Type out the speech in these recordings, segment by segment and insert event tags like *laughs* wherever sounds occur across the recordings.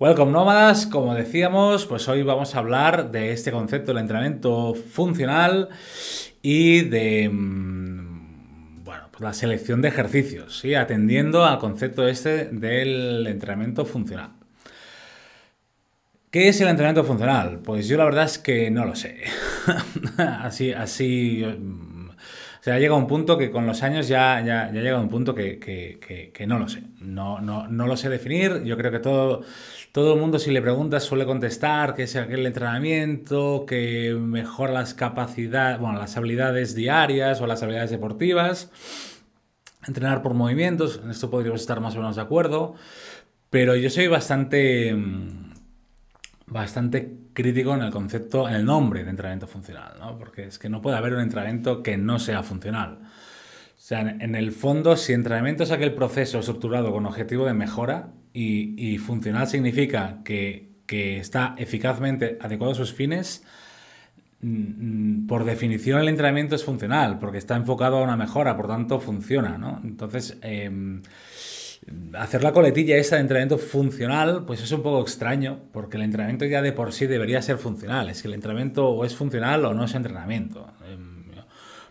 Welcome nómadas, como decíamos, pues hoy vamos a hablar de este concepto del entrenamiento funcional y de mm, bueno, pues la selección de ejercicios, ¿sí? atendiendo al concepto este del entrenamiento funcional. ¿Qué es el entrenamiento funcional? Pues yo la verdad es que no lo sé. *laughs* así, así o sea, ha llegado un punto que con los años ya, ya, ha llegado un punto que, no lo sé. No, no, lo sé definir. Yo creo que todo, todo el mundo, si le preguntas, suele contestar que es aquel entrenamiento que mejora las capacidades, bueno, las habilidades diarias o las habilidades deportivas. Entrenar por movimientos, en esto podríamos estar más o menos de acuerdo. Pero yo soy bastante mm, bastante crítico en el concepto, en el nombre de entrenamiento funcional, ¿no? porque es que no puede haber un entrenamiento que no sea funcional. O sea, en el fondo, si entrenamiento es aquel proceso estructurado con objetivo de mejora y, funcional significa que, que, está eficazmente adecuado a sus fines, mm, mm, por definición el entrenamiento es funcional, porque está enfocado a una mejora, por tanto funciona, ¿no? Entonces, eh, hacer la coletilla esa de entrenamiento funcional, pues es un poco extraño, porque el entrenamiento ya de por sí debería ser funcional. Es que el entrenamiento o es funcional o no es entrenamiento. Em,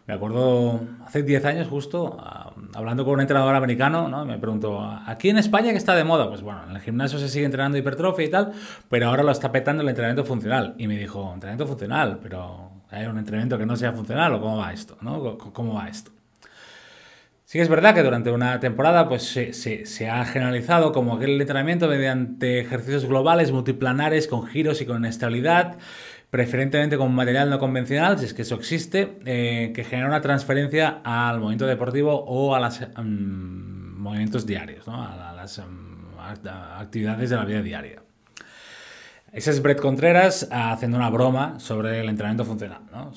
me acuerdo hace 10 años justo, ah, hablando con un entrenador americano, ¿no? me preguntó, ¿aquí en España qué está de moda? Pues bueno, en el gimnasio se sigue entrenando hipertrofia y tal, pero ahora lo está petando el entrenamiento funcional. Y me dijo, entrenamiento funcional, pero hay un entrenamiento que no sea funcional o cómo va esto, ¿Cómo va esto? Sí que es verdad que durante una temporada pues, se, se, ha generalizado como aquel entrenamiento mediante ejercicios globales, multiplanares, con giros y con estabilidad, preferentemente con material no convencional, si es que eso existe, eh, que genera una transferencia al movimiento deportivo o a los mm, movimientos diarios, a, las mm, actividades de la vida diaria. Ese es Brett Contreras haciendo una broma sobre el entrenamiento funcional, ¿no?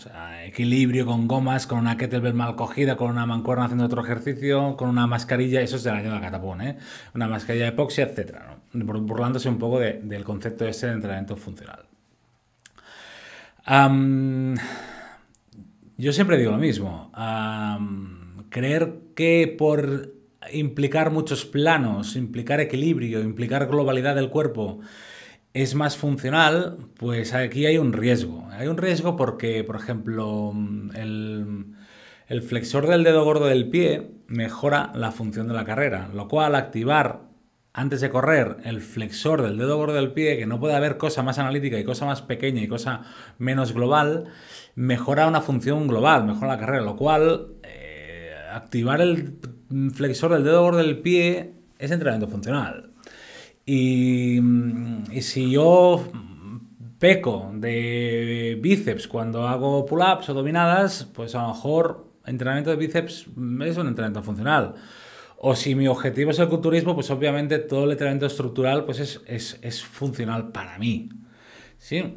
equilibrio con gomas, con una kettlebell mal cogida, con una mancuerna haciendo otro ejercicio, con una mascarilla, eso es del año de la catapón, ¿eh? Una mascarilla de epoxia, etcétera, Burlándose un poco del concepto ese de entrenamiento funcional. yo siempre digo lo mismo. creer que por implicar muchos planos, implicar equilibrio, implicar globalidad del cuerpo, es más funcional, pues aquí hay un riesgo. Hay un riesgo porque, por ejemplo, el, flexor del dedo gordo del pie mejora la función de la carrera, lo cual activar antes de correr el flexor del dedo gordo del pie, que no puede haber cosa más analítica y cosa más pequeña y cosa menos global, mejora una función global, mejora la carrera, lo cual eh, activar el flexor del dedo gordo del pie es entrenamiento funcional. Mm, y, si yo peco de bíceps cuando hago pull-ups o dominadas, pues a lo mejor entrenamiento de bíceps es un entrenamiento funcional. O si mi objetivo es el culturismo, pues obviamente todo el entrenamiento estructural pues es, funcional para mí. ¿Sí?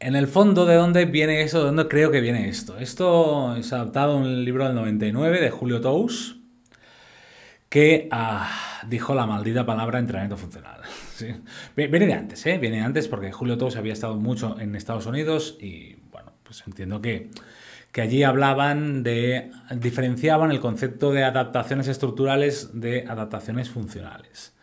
En el fondo, ¿de dónde viene eso? ¿De dónde creo que viene esto? Esto es adaptado a un libro del 99 de Julio Tous, que ah, dijo la maldita palabra entrenamiento funcional. *laughs* Viene de antes, ¿eh? Viene antes porque Julio Tous había estado mucho en Estados Unidos y, bueno, pues entiendo que, que allí hablaban de, diferenciaban el concepto de adaptaciones estructurales de adaptaciones funcionales.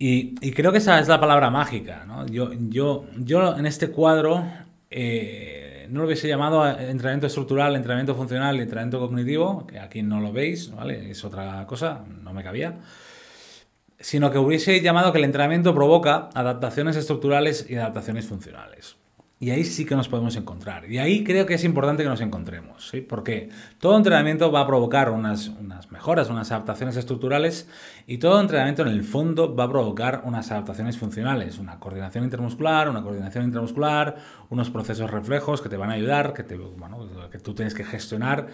Y, creo que esa es la palabra mágica, Yo, yo, yo en este cuadro... Eh, no lo hubiese llamado entrenamiento estructural, entrenamiento funcional, entrenamiento cognitivo, que aquí no lo veis, ¿vale? Es otra cosa, no me cabía. Sino que hubiese llamado que el entrenamiento provoca adaptaciones estructurales y adaptaciones funcionales. Y ahí sí que nos podemos encontrar. Y ahí creo que es importante que nos encontremos, porque todo entrenamiento va a provocar unas, mejoras, unas adaptaciones estructurales y todo entrenamiento en el fondo va a provocar unas adaptaciones funcionales, una coordinación intermuscular, una coordinación intramuscular, unos procesos reflejos que te van a ayudar, que, te, que tú tienes que gestionar,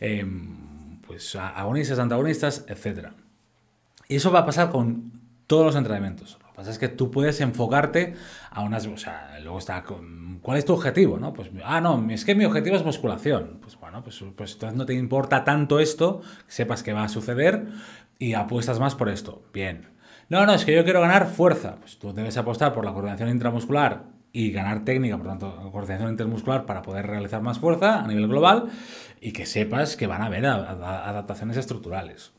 em, pues agonistas, antagonistas, etc. Y eso va a pasar con todos los entrenamientos que pues pasa es que tú puedes enfocarte a unas... O sea, luego está... ¿Cuál es tu objetivo? ¿no? Pues, ah, no, es que mi objetivo es musculación. Pues bueno, pues, pues, entonces no te importa tanto esto, que sepas que va a suceder y apuestas más por esto. Bien. No, no, es que yo quiero ganar fuerza. Pues tú debes apostar por la coordinación intramuscular y ganar técnica, por lo tanto, coordinación intermuscular para poder realizar más fuerza a nivel global y que sepas que van a haber adaptaciones estructurales.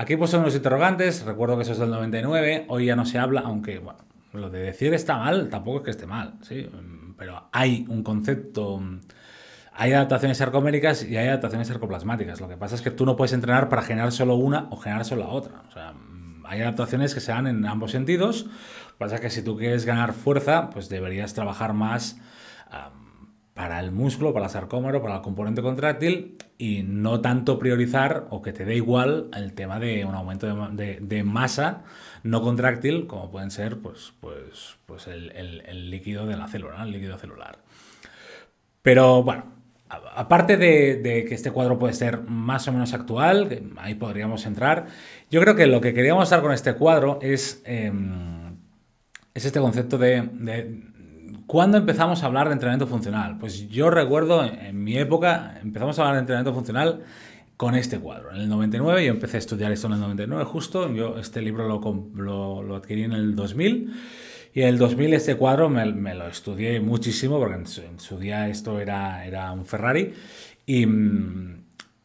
Aquí pues son los interrogantes, recuerdo que eso es del 99, hoy ya no se habla, aunque bueno, lo de decir está mal, tampoco es que esté mal, ¿sí? pero hay un concepto, hay adaptaciones sarcoméricas y hay adaptaciones sarcoplasmáticas, lo que pasa es que tú no puedes entrenar para generar solo una o generar solo la otra, o sea, hay adaptaciones que se dan en ambos sentidos, lo que pasa es que si tú quieres ganar fuerza, pues deberías trabajar más para el músculo, para el sarcómero, para el componente contráctil y no tanto priorizar o que te dé igual el tema de un aumento de, masa no contráctil como pueden ser pues, pues, pues el, líquido de la célula, el líquido celular. Pero bueno, aparte de, que este cuadro puede ser más o menos actual, ahí podríamos entrar, yo creo que lo que queríamos dar con este cuadro es, em, es este concepto de ¿Cuándo empezamos a hablar de entrenamiento funcional? Pues yo recuerdo, en, mi época, empezamos a hablar de entrenamiento funcional con este cuadro. En el 99, yo empecé a estudiar esto en el 99 justo, yo este libro lo, lo, adquirí en el 2000 y en el 2000 este cuadro me, lo estudié muchísimo porque en su, día esto era, era un Ferrari y,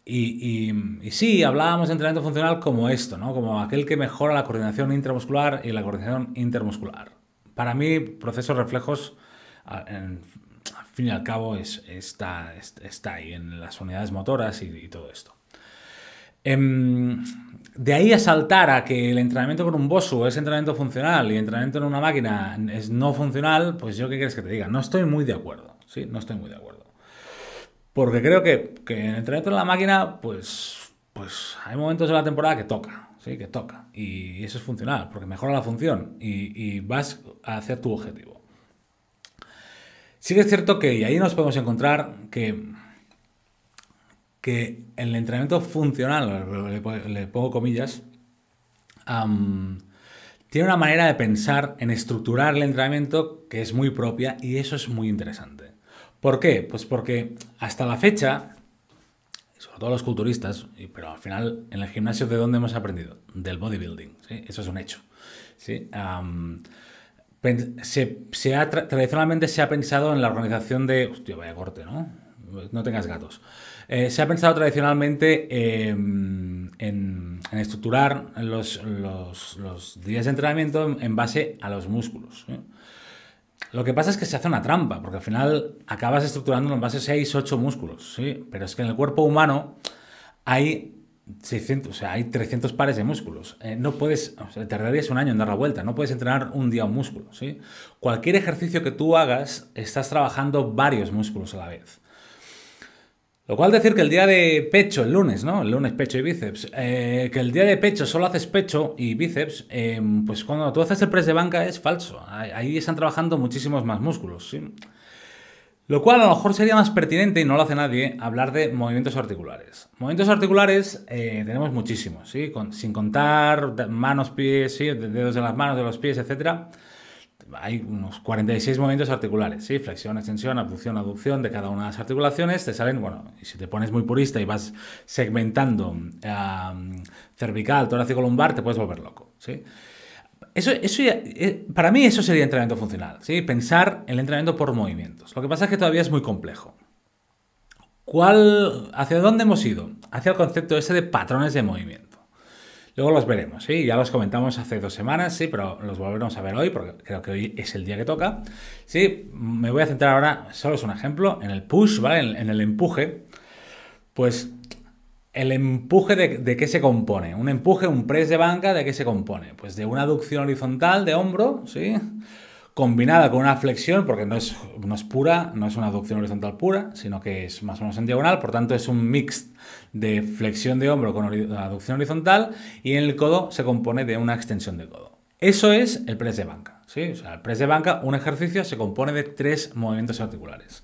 y, sí, hablábamos de entrenamiento funcional como esto, ¿no? como aquel que mejora la coordinación intramuscular y la coordinación intermuscular. Para mí, procesos reflejos, al fin y al cabo, está, ahí en las unidades motoras y, todo esto. Em, de ahí a saltar a que el entrenamiento con un Bosu es entrenamiento funcional y el entrenamiento en una máquina es no funcional, pues yo qué quieres que te diga, no estoy muy de acuerdo, ¿sí? No estoy muy de acuerdo. Porque creo que, que el entrenamiento en la máquina, pues, pues hay momentos de la temporada que toca, que toca. Y eso es funcional, porque mejora la función y, vas a hacer tu objetivo. Sí que es cierto que y ahí nos podemos encontrar que, que el entrenamiento funcional, le, pongo comillas, tiene una manera de pensar en estructurar el entrenamiento que es muy propia y eso es muy interesante. ¿Por qué? Pues porque hasta la fecha sobre todo los culturistas, pero al final en el gimnasio de dónde hemos aprendido? Del bodybuilding, ¿sí? eso es un hecho. se, se tradicionalmente se ha pensado en la organización de... Hostia, vaya corte, ¿no? No tengas gatos. Eh, se ha pensado tradicionalmente em, en, en, estructurar los, los, días de entrenamiento en, base a los músculos. Lo que pasa es que se hace una trampa, porque al final acabas estructurando en base 6, 8 músculos, ¿sí? Pero es que en el cuerpo humano hay 600, o sea, hay 300 pares de músculos. Eh, no puedes, o tardarías un año en dar la vuelta, no puedes entrenar un día un músculo, ¿sí? Cualquier ejercicio que tú hagas, estás trabajando varios músculos a la vez. Lo cual decir que el día de pecho, el lunes, ¿no? El lunes pecho y bíceps. Eh, que el día de pecho solo haces pecho y bíceps, em, pues cuando tú haces el press de banca es falso. Ahí están trabajando muchísimos más músculos, ¿sí? Lo cual a lo mejor sería más pertinente, y no lo hace nadie, hablar de movimientos articulares. Movimientos articulares eh, tenemos muchísimos, ¿sí? sin contar manos, pies, dedos de las manos, de los pies, etcétera hay unos 46 movimientos articulares, ¿sí? flexión, extensión, abducción, aducción de cada una de las articulaciones, te salen, bueno, y si te pones muy purista y vas segmentando cervical, torácico, lumbar, te puedes volver loco, ¿sí? Eso, eso eh, para mí eso sería entrenamiento funcional, ¿sí? pensar el entrenamiento por movimientos. Lo que pasa es que todavía es muy complejo. ¿Cuál, ¿Hacia dónde hemos ido? Hacia el concepto ese de patrones de movimiento. Luego los veremos, ¿sí? Ya los comentamos hace dos semanas, sí, pero los volveremos a ver hoy porque creo que hoy es el día que toca. Sí, me voy a centrar ahora, solo es un ejemplo, en el push, ¿vale? En, el empuje. Pues el empuje de, qué se compone. Un empuje, un press de banca, ¿de qué se compone? Pues de una aducción horizontal de hombro, ¿sí? sí combinada con una flexión, porque no es, no es pura, no es una aducción horizontal pura, sino que es más o menos en diagonal, por tanto es un mix de flexión de hombro con aducción horizontal y en el codo se compone de una extensión de codo. Eso es el press de banca. ¿sí? el press de banca, un ejercicio, se compone de tres movimientos articulares.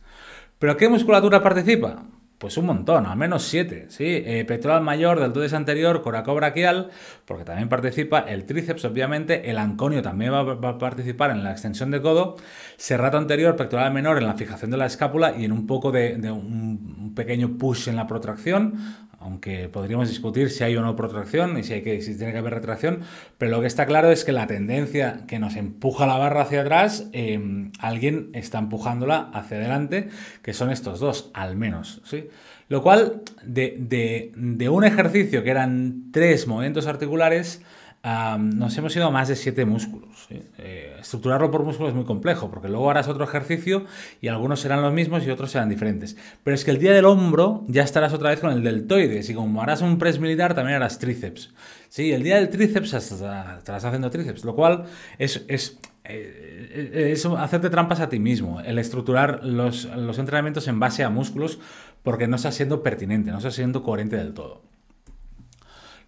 ¿Pero qué musculatura participa? Pues un montón, al menos siete, ¿sí? Eh, pectoral mayor, deltoides anterior, coraco braquial, porque también participa el tríceps, obviamente, el anconio también va, a participar en la extensión de codo, serrato anterior, pectoral menor en la fijación de la escápula y en un poco de, un pequeño push en la protracción, aunque podríamos discutir si hay o no protracción y si, hay tiene que haber retracción, pero lo que está claro es que la tendencia que nos empuja la barra hacia atrás, em, alguien está empujándola hacia adelante, que son estos dos, al menos, ¿sí? Lo cual, de, de un ejercicio que eran tres movimientos articulares, nos hemos ido a más de siete músculos. Eh, estructurarlo por músculo es muy complejo, porque luego harás otro ejercicio y algunos serán los mismos y otros serán diferentes. Pero es que el día del hombro ya estarás otra vez con el deltoides y como harás un press militar también harás tríceps. Sí, el día del tríceps estarás haciendo tríceps, lo cual eh, es, hacerte trampas a ti mismo, el estructurar los, los, entrenamientos en base a músculos porque no estás siendo pertinente, no estás siendo coherente del todo.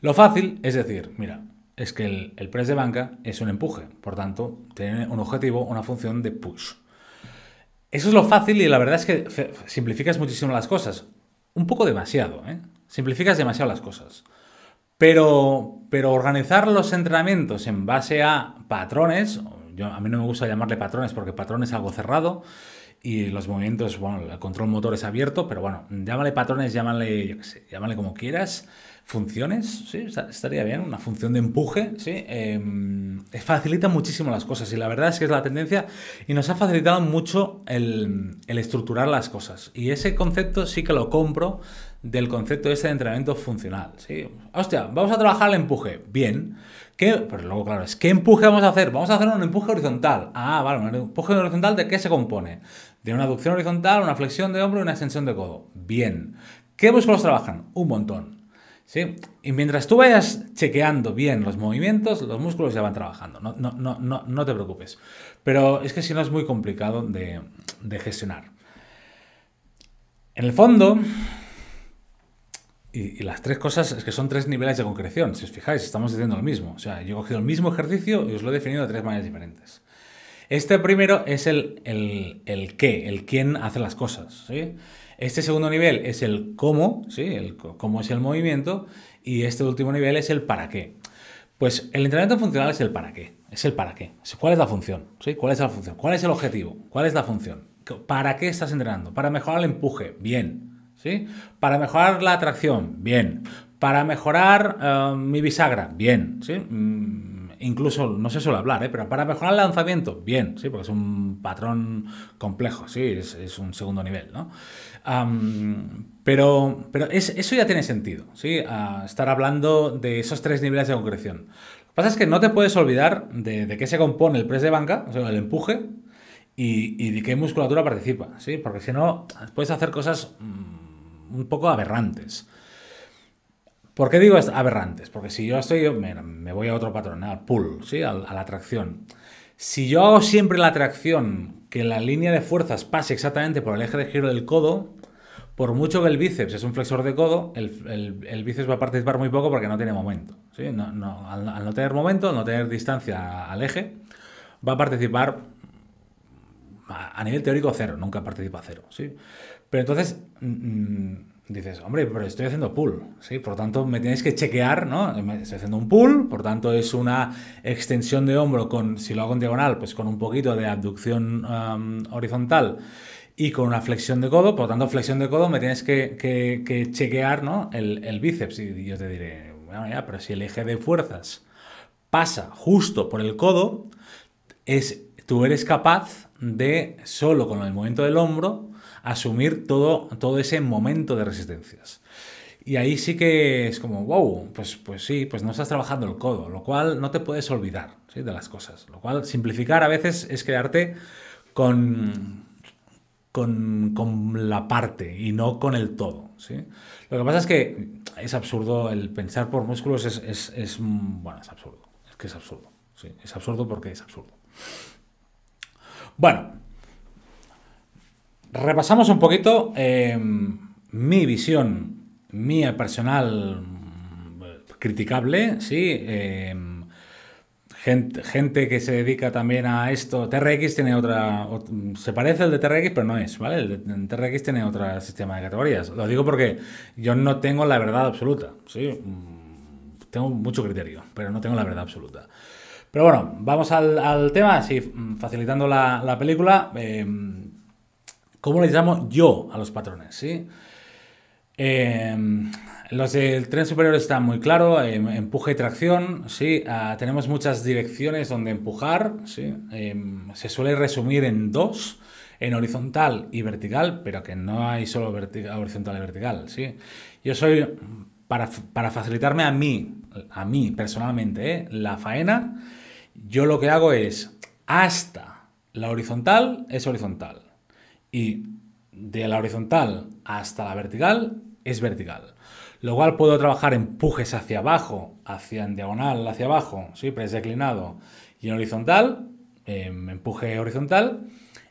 Lo fácil es decir, mira, es que el, el, press de banca es un empuje, por tanto, tiene un objetivo, una función de push. Eso es lo fácil y la verdad es que simplificas muchísimo las cosas. Un poco demasiado, ¿eh? Simplificas demasiado las cosas. Pero, pero organizar los entrenamientos en base a patrones, yo, a mí no me gusta llamarle patrones porque patrones es algo cerrado y los movimientos, bueno, el control motor es abierto, pero bueno, llámale patrones, llámale, yo sé, llámale como quieras. Funciones, sí, estaría bien, una función de empuje, sí. Em, facilita muchísimo las cosas y la verdad es que es la tendencia y nos ha facilitado mucho el, estructurar las cosas. Y ese concepto sí que lo compro del concepto este de entrenamiento funcional. ¿sí? Hostia, vamos a trabajar el empuje. Bien. ¿Qué? Pero pues luego, claro, es ¿qué empuje vamos a hacer? Vamos a hacer un empuje horizontal. Ah, vale, un empuje horizontal de qué se compone? De una aducción horizontal, una flexión de hombro y una extensión de codo. Bien. ¿Qué músculos trabajan? Un montón. Sí, y mientras tú vayas chequeando bien los movimientos, los músculos ya van trabajando, no, te preocupes. Pero es que si no es muy complicado de, gestionar. En el fondo, y, las tres cosas es que son tres niveles de concreción. Si os fijáis, estamos diciendo lo mismo. O sea, yo he cogido el mismo ejercicio y os lo he definido de tres maneras diferentes. Este primero es el, el qué, el quién hace las cosas. Este segundo nivel es el cómo, el cómo es el movimiento. Y este último nivel es el para qué. Pues el entrenamiento funcional es el para qué. Es el para qué. ¿Cuál es la función? ¿Cuál es la función? ¿Cuál es el objetivo? ¿Cuál es la función? ¿Para qué estás entrenando? Para mejorar el empuje. Bien. ¿Sí? Para mejorar la atracción. Bien. Para mejorar eh, mi bisagra. Bien. ¿Sí? Mm, incluso, no se suele hablar, ¿eh? pero para mejorar el lanzamiento, bien, sí, porque es un patrón complejo, sí, es, un segundo nivel, ¿no? pero pero eso ya tiene sentido, ¿sí? estar hablando de esos tres niveles de concreción. Lo que pasa es que no te puedes olvidar de, qué se compone el press de banca, o sea, el empuje, y, de qué musculatura participa, ¿sí? Porque si no, puedes hacer cosas mm, un poco aberrantes. ¿Por qué digo aberrantes? Porque si yo estoy, me, voy a otro patrón, al pull, ¿sí? a, la tracción. Si yo hago siempre la tracción, que la línea de fuerzas pase exactamente por el eje de giro del codo, por mucho que el bíceps es un flexor de codo, el, bíceps va a participar muy poco porque no tiene momento. al, no tener momento, al no tener distancia al eje, va a participar a, nivel teórico cero, nunca participa cero. ¿sí? Pero entonces... Mm, mm, dices, hombre, pero estoy haciendo pull, ¿sí? Por tanto, me tienes que chequear, ¿no? Estoy haciendo un pull, por tanto, es una extensión de hombro con, si lo hago en diagonal, pues con un poquito de abducción horizontal y con una flexión de codo, por tanto, flexión de codo, me tienes que, chequear, ¿no? El, el, bíceps y yo te diré, bueno, ya, pero si el eje de fuerzas pasa justo por el codo, es, tú eres capaz de, solo con el movimiento del hombro, asumir todo, todo ese momento de resistencias. Y ahí sí que es como, wow, pues, pues sí, pues no estás trabajando el codo, lo cual no te puedes olvidar de las cosas. Lo cual simplificar a veces es crearte con, con, la parte y no con el todo. ¿sí? Lo que pasa es que es absurdo, el pensar por músculos es, bueno, es absurdo. Es que es absurdo. Es absurdo porque es absurdo. Bueno, Repasamos un poquito eh, mi visión, mía personal, criticable, sí. Eh, gente, que se dedica también a esto. TRX tiene otra. se parece al de TRX, pero no es, ¿vale? El de TRX tiene otro sistema de categorías. Lo digo porque yo no tengo la verdad absoluta, mm, Tengo mucho criterio, pero no tengo la verdad absoluta. Pero bueno, vamos al, tema, así mm, facilitando la, película. Eh, ¿Cómo les llamo yo a los patrones? Em, los del tren superior están muy claros. Em, empuje y tracción, ¿sí? Ah, tenemos muchas direcciones donde empujar, ¿sí? Em, se suele resumir en dos, en horizontal y vertical, pero que no hay solo horizontal y vertical, ¿sí? Yo soy, para, para facilitarme a mí, a mí personalmente, ¿eh? la faena, yo lo que hago es hasta la horizontal es horizontal y de la horizontal hasta la vertical es vertical. Lo cual puedo trabajar empujes hacia abajo, hacia en diagonal, hacia abajo, siempre es declinado. Y en horizontal, em, empuje horizontal.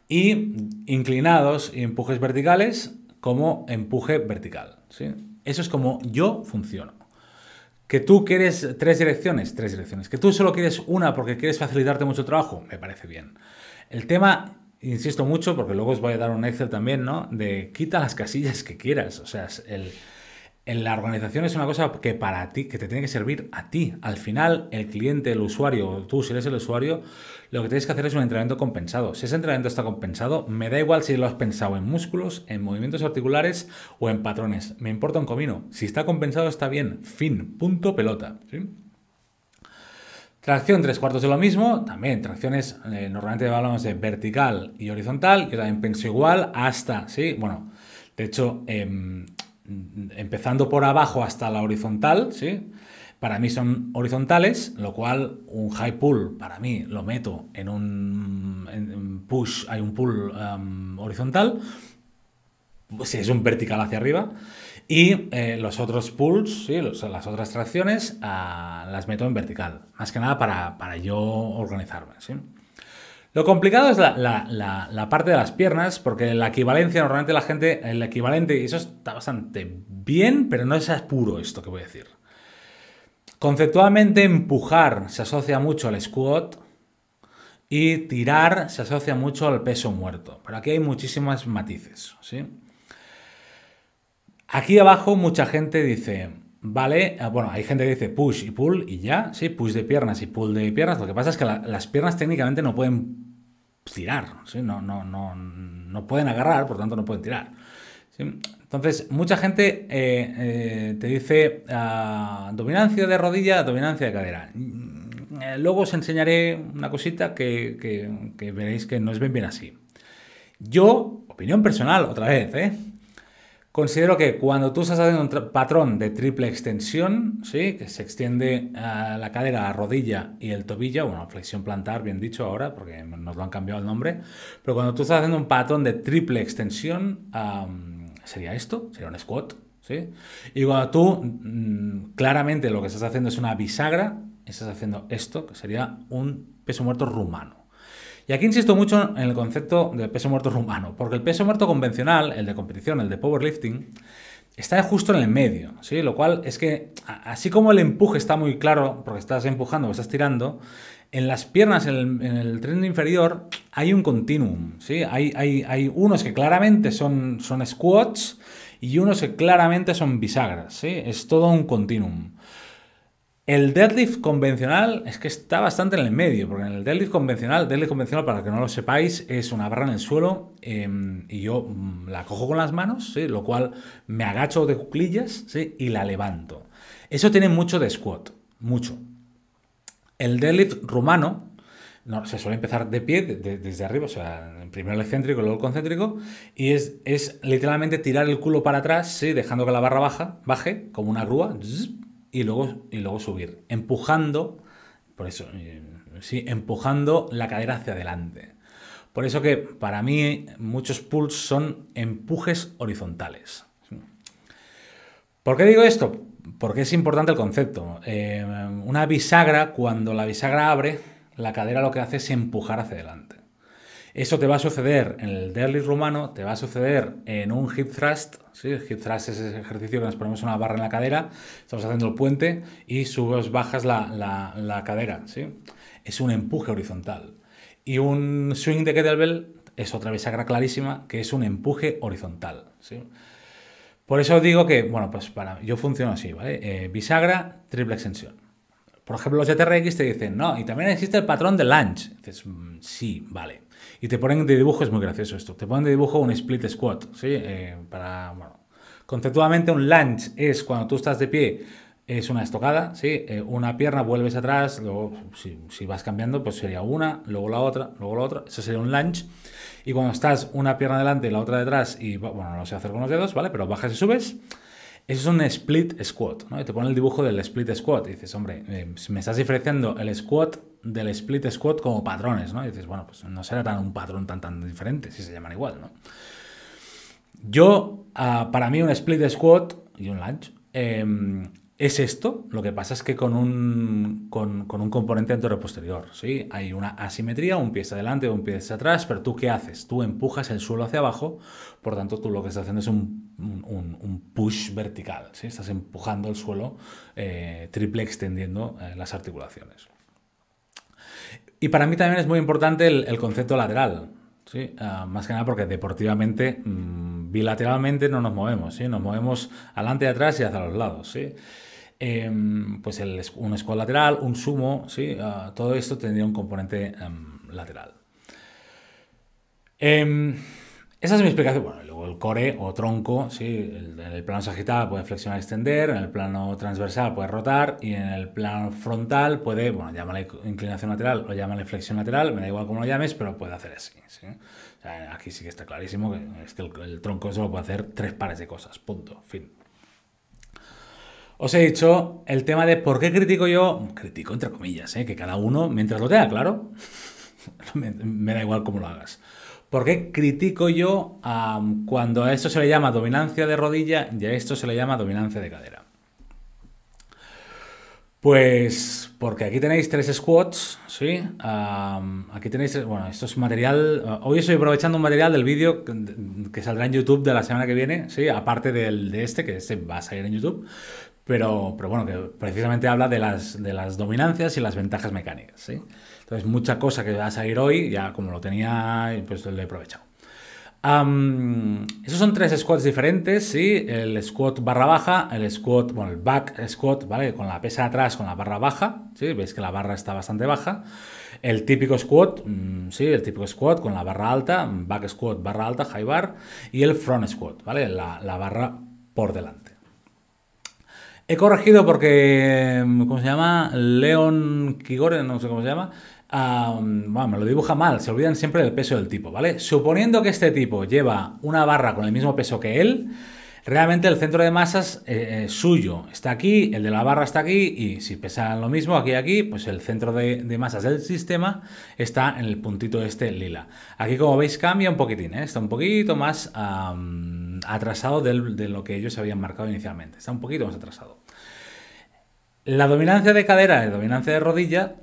Y inclinados y empujes verticales como empuje vertical. ¿sí? Eso es como yo funciono. Que tú quieres tres direcciones, tres direcciones. Que tú solo quieres una porque quieres facilitarte mucho trabajo, me parece bien. El tema insisto mucho, porque luego os voy a dar un Excel también, ¿no? De quita las casillas que quieras. O sea, el, la organización es una cosa que para ti, que te tiene que servir a ti. Al final, el cliente, el usuario, tú si eres el usuario, lo que tienes que hacer es un entrenamiento compensado. Si ese entrenamiento está compensado, me da igual si lo has pensado en músculos, en movimientos articulares o en patrones. Me importa un comino. Si está compensado, está bien. Fin. Punto pelota. Tracción tres cuartos de lo mismo, también tracciones eh, normalmente hablamos de vertical y horizontal, que también pienso igual hasta, ¿sí? Bueno, de hecho, em, empezando por abajo hasta la horizontal, ¿sí? Para mí son horizontales, lo cual un high pull para mí lo meto en un push, hay un pull em, horizontal, si es un vertical hacia arriba, y eh, los otros pulls ¿sí? las otras tracciones, ah, las meto en vertical. Más que nada para, para yo organizarme. ¿sí? Lo complicado es la, parte de las piernas, porque la equivalencia, normalmente la gente, el equivalente, y eso está bastante bien, pero no es puro esto que voy a decir. Conceptualmente, empujar se asocia mucho al squat y tirar se asocia mucho al peso muerto. Pero aquí hay muchísimos matices, ¿sí? Aquí abajo mucha gente dice, vale, eh, bueno, hay gente que dice push y pull y ya, sí, push de piernas y pull de piernas. Lo que pasa es que las piernas técnicamente no pueden tirar, no, no, no, pueden agarrar, por tanto no pueden tirar. Entonces, mucha gente eh, eh, te dice ah, dominancia de rodilla, dominancia de cadera. Mm, luego os enseñaré una cosita que, veréis que no es bien, bien así. Yo, opinión personal, otra vez, ¿eh? Considero que cuando tú estás haciendo un patrón de triple extensión, ¿sí? que se extiende la cadera, la rodilla y el tobillo, bueno, flexión plantar, bien dicho ahora, porque nos lo han cambiado el nombre, pero cuando tú estás haciendo un patrón de triple extensión, sería esto, sería un squat. ¿sí? Y cuando tú mm, claramente lo que estás haciendo es una bisagra, estás haciendo esto, que sería un peso muerto rumano. Y aquí insisto mucho en el concepto del peso muerto rumano, porque el peso muerto convencional, el de competición, el de powerlifting, está justo en el medio, ¿sí? Lo cual es que, así como el empuje está muy claro, porque estás empujando estás tirando, en las piernas, en el, tren inferior, hay un continuum, ¿sí? Hay, hay, unos que claramente son, son squats y unos que claramente son bisagras, ¿sí? Es todo un continuum. El deadlift convencional es que está bastante en el medio, porque en el deadlift convencional, deadlift convencional, para que no lo sepáis, es una barra en el suelo em, y yo mm, la cojo con las manos, lo cual me agacho de cuclillas y la levanto. Eso tiene mucho de squat, mucho. El deadlift rumano, no, se suele empezar de pie, desde arriba, o sea, primero el excéntrico, luego el concéntrico, y es, es literalmente tirar el culo para atrás, dejando que la barra baja, baje, como una grúa, y luego, y luego subir, empujando, por eso, eh, sí, empujando la cadera hacia adelante. Por eso que para mí muchos pulls son empujes horizontales. ¿Por qué digo esto? Porque es importante el concepto. Eh, una bisagra, cuando la bisagra abre, la cadera lo que hace es empujar hacia adelante. Eso te va a suceder en el deadlift rumano, te va a suceder en un hip thrust. ¿sí? hip thrust es ese ejercicio que nos ponemos una barra en la cadera, estamos haciendo el puente y subes, bajas la, la, cadera. ¿sí? Es un empuje horizontal. Y un swing de kettlebell es otra bisagra clarísima, que es un empuje horizontal. ¿sí? Por eso digo que, bueno, pues para yo funciono así, ¿vale? Eh, bisagra, triple extensión. Por ejemplo, los JTRX e te dicen, no, y también existe el patrón de lunge. Dices, mm, sí, vale. Y te ponen de dibujo, es muy gracioso esto, te ponen de dibujo un split squat, ¿sí? Eh, para, bueno, conceptualmente un lunge es cuando tú estás de pie, es una estocada, ¿sí? Eh, una pierna vuelves atrás, luego si, vas cambiando, pues sería una, luego la otra, luego la otra, eso sería un lunge. Y cuando estás una pierna adelante y la otra detrás, y bueno, no sé hacer con los dedos, ¿vale? Pero bajas y subes. Eso es un split squat, ¿no? te pone el dibujo del split squat. Y dices, hombre, eh, me estás diferenciando el squat del split squat como patrones, ¿no? Y dices, bueno, pues no será tan un patrón tan, tan diferente, si se llaman igual, ¿no? Yo, ah, para mí un split squat y un lunge em, es esto, lo que pasa es que con un, con, con un componente posterior ¿sí? Hay una asimetría, un pie hacia adelante, un pie hacia atrás, pero tú ¿qué haces? Tú empujas el suelo hacia abajo, por tanto tú lo que estás haciendo es un un, push vertical, ¿sí? estás empujando el suelo, eh, triple extendiendo eh, las articulaciones. Y para mí también es muy importante el, concepto lateral, ¿sí? Ah, más que nada porque deportivamente, mm, bilateralmente no nos movemos, ¿sí? nos movemos adelante y atrás y hacia los lados. ¿sí? Em, pues el, un squat lateral, un sumo, ¿sí? Ah, todo esto tendría un componente em, lateral. Em, esa es mi explicación. Bueno, luego el core o tronco, ¿sí? en el plano sagital puede flexionar, y extender, en el plano transversal puede rotar y en el plano frontal puede, bueno, llámale inclinación lateral o llámale flexión lateral, me da igual cómo lo llames, pero puede hacer así. aquí sí que está clarísimo que, el, tronco solo puede hacer tres pares de cosas, punto, fin. Os he dicho el tema de por qué critico yo, critico entre comillas, ¿eh? que cada uno, mientras lo tenga claro, *laughs* me da igual cómo lo hagas. ¿Por qué critico yo cuando a esto se le llama dominancia de rodilla y a esto se le llama dominancia de cadera? Pues porque aquí tenéis tres squats, ¿sí? aquí tenéis, bueno, esto es material, eh, hoy estoy aprovechando un material del vídeo que, saldrá en YouTube de la semana que viene, ¿sí? Aparte del, de este, que este va a salir en YouTube, pero, pero bueno, que precisamente habla de las, de las dominancias y las ventajas mecánicas, ¿sí? Entonces, mucha cosa que va a salir hoy, ya como lo tenía, pues lo he aprovechado. esos son tres squats diferentes, ¿sí? El squat barra baja, el squat, bueno, el back squat, ¿vale? Con la pesa atrás, con la barra baja, ¿sí? Veis que la barra está bastante baja. El típico squat, mm, sí, el típico squat con la barra alta, back squat, barra alta, high bar. Y el front squat, ¿vale? la barra por delante. He corregido porque, em, ¿cómo se llama? Leon Kigore, no sé cómo se llama. Um, bueno, me lo dibuja mal, se olvidan siempre del peso del tipo, ¿vale? Suponiendo que este tipo lleva una barra con el mismo peso que él, Realmente el centro de masas eh, eh, suyo está aquí, el de la barra está aquí y si pesan lo mismo aquí y aquí, pues el centro de, masas del sistema está en el puntito este lila. Aquí como veis cambia un poquitín, ¿eh? está un poquito más atrasado de lo que ellos habían marcado inicialmente, está un poquito más atrasado. La dominancia de cadera y dominancia de rodilla,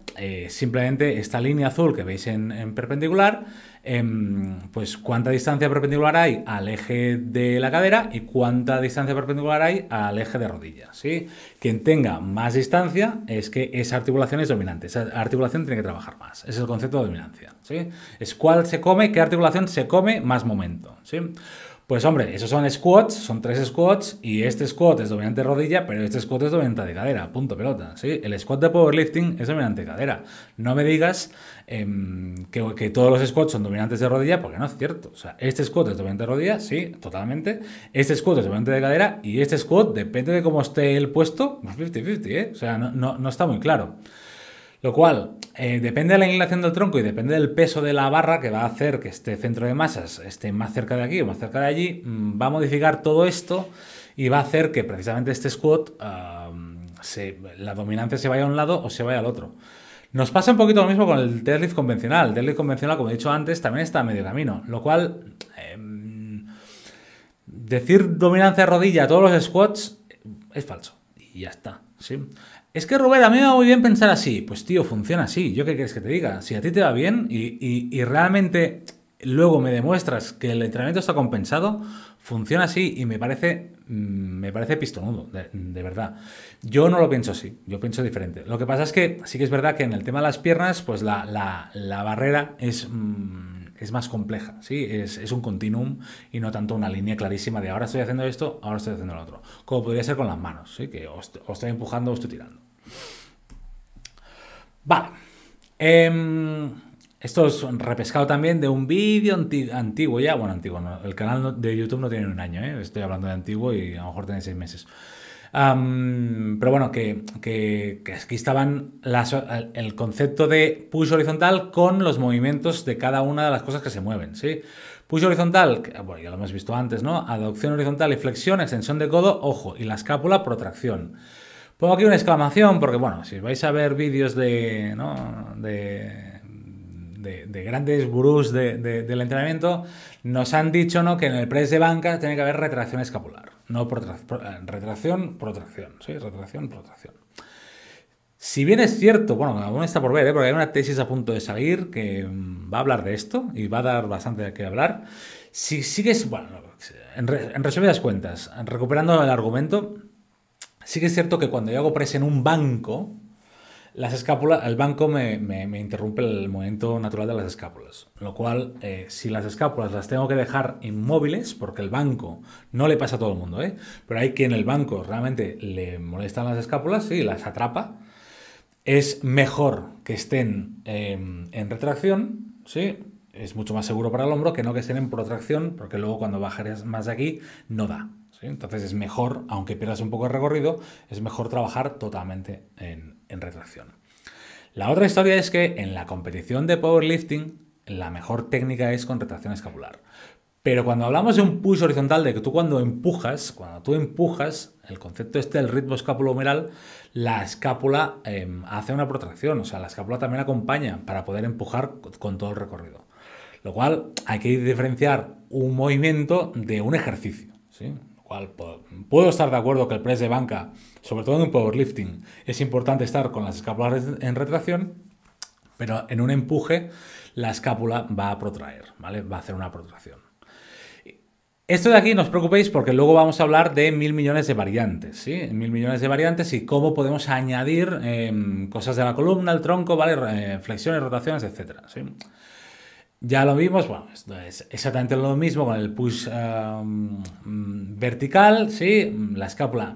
simplemente esta línea azul que veis en perpendicular, Em, pues cuánta distancia perpendicular hay al eje de la cadera y cuánta distancia perpendicular hay al eje de rodilla. ¿sí? Quien tenga más distancia es que esa articulación es dominante, esa articulación tiene que trabajar más. Ese es el concepto de dominancia. ¿sí? Es cuál se come, qué articulación se come más momento. ¿sí? Pues hombre, esos son squats, son tres squats y este squat es dominante de rodilla, pero este squat es dominante de cadera, punto pelota. ¿sí? El squat de powerlifting es dominante de cadera. No me digas em, que, todos los squats son dominantes de rodilla, porque no es cierto. O sea, este squat es dominante de rodilla, sí, totalmente. Este squat es dominante de cadera y este squat, depende de cómo esté el puesto, 50-50, ¿eh? O sea, no está muy claro. Lo cual, eh, depende de la inclinación del tronco y depende del peso de la barra que va a hacer que este centro de masas esté más cerca de aquí o más cerca de allí, mm, va a modificar todo esto y va a hacer que precisamente este squat, la dominancia se vaya a un lado o se vaya al otro. Nos pasa un poquito lo mismo con el deadlift convencional. El deadlift convencional, como he dicho antes, también está a medio camino, lo cual... Em, decir dominancia rodilla a todos los squats es falso. Y ya está. ¿sí? Es que Robert, a mí me va muy bien pensar así. Pues tío, funciona así. ¿Yo qué quieres que te diga? Si a ti te va bien y, realmente luego me demuestras que el entrenamiento está compensado, funciona así y me parece, mm, me parece pistonudo, de, verdad. Yo no lo pienso así, yo pienso diferente. Lo que pasa es que sí que es verdad que en el tema de las piernas, pues la, la, la barrera es... Mm, es más compleja, ¿sí? Es, un continuum y no tanto una línea clarísima de ahora estoy haciendo esto, ahora estoy haciendo lo otro. Como podría ser con las manos, ¿sí? Que os, estoy empujando, os estoy tirando. Vale. Em, esto es repescado también de un vídeo antiguo ya. Bueno, antiguo, el canal de YouTube no tiene un año, ¿eh? Estoy hablando de antiguo y a lo mejor tiene seis meses pero bueno, que, aquí estaban el concepto de push horizontal con los movimientos de cada una de las cosas que se mueven, ¿sí? Push horizontal, ah, bueno, ya lo hemos visto antes, ¿no? Adopción horizontal y flexión, extensión de codo, ojo, y la escápula, protracción. Pongo aquí una exclamación porque, bueno, si vais a ver vídeos de, de grandes gurús del entrenamiento, nos han dicho ¿no? que en el press de banca tiene que haber retracción escapular no eh, retracción, protracción, ¿sí? Retracción, protracción. Si bien es cierto, bueno, aún está por ver, ¿eh? porque hay una tesis a punto de salir que mm, va a hablar de esto y va a dar bastante de qué hablar. Si sigues, bueno, en, resumidas cuentas, recuperando el argumento, sí que es cierto que cuando yo hago presa en un banco, las escápulas, el banco me, interrumpe el movimiento natural de las escápulas, lo cual eh, si las escápulas las tengo que dejar inmóviles, porque el banco no le pasa a todo el mundo, ¿eh? pero hay quien el banco realmente le molestan las escápulas, y las atrapa, es mejor que estén em, en retracción, ¿sí? es mucho más seguro para el hombro que no que estén en protracción, porque luego cuando bajarías más de aquí no da. Entonces es mejor, aunque pierdas un poco de recorrido, es mejor trabajar totalmente en, en retracción. La otra historia es que en la competición de powerlifting la mejor técnica es con retracción escapular. Pero cuando hablamos de un push horizontal, de que tú cuando empujas, cuando tú empujas, el concepto este del ritmo humeral, la escápula em, hace una protracción, o sea, la escápula también acompaña para poder empujar con todo el recorrido. Lo cual hay que diferenciar un movimiento de un ejercicio. Lo cual pues, puedo estar de acuerdo que el press de banca sobre todo en powerlifting, es importante estar con las escápulas en retracción, pero en un empuje la escápula va a protraer, ¿vale? Va a hacer una protracción. Esto de aquí no os preocupéis porque luego vamos a hablar de mil millones de variantes, ¿sí? Mil millones de variantes y cómo podemos añadir em, cosas de la columna, el tronco, ¿vale? Eh, flexiones, rotaciones, etcétera, Ya lo vimos, bueno, esto es exactamente lo mismo con el push em, vertical, ¿sí? La escápula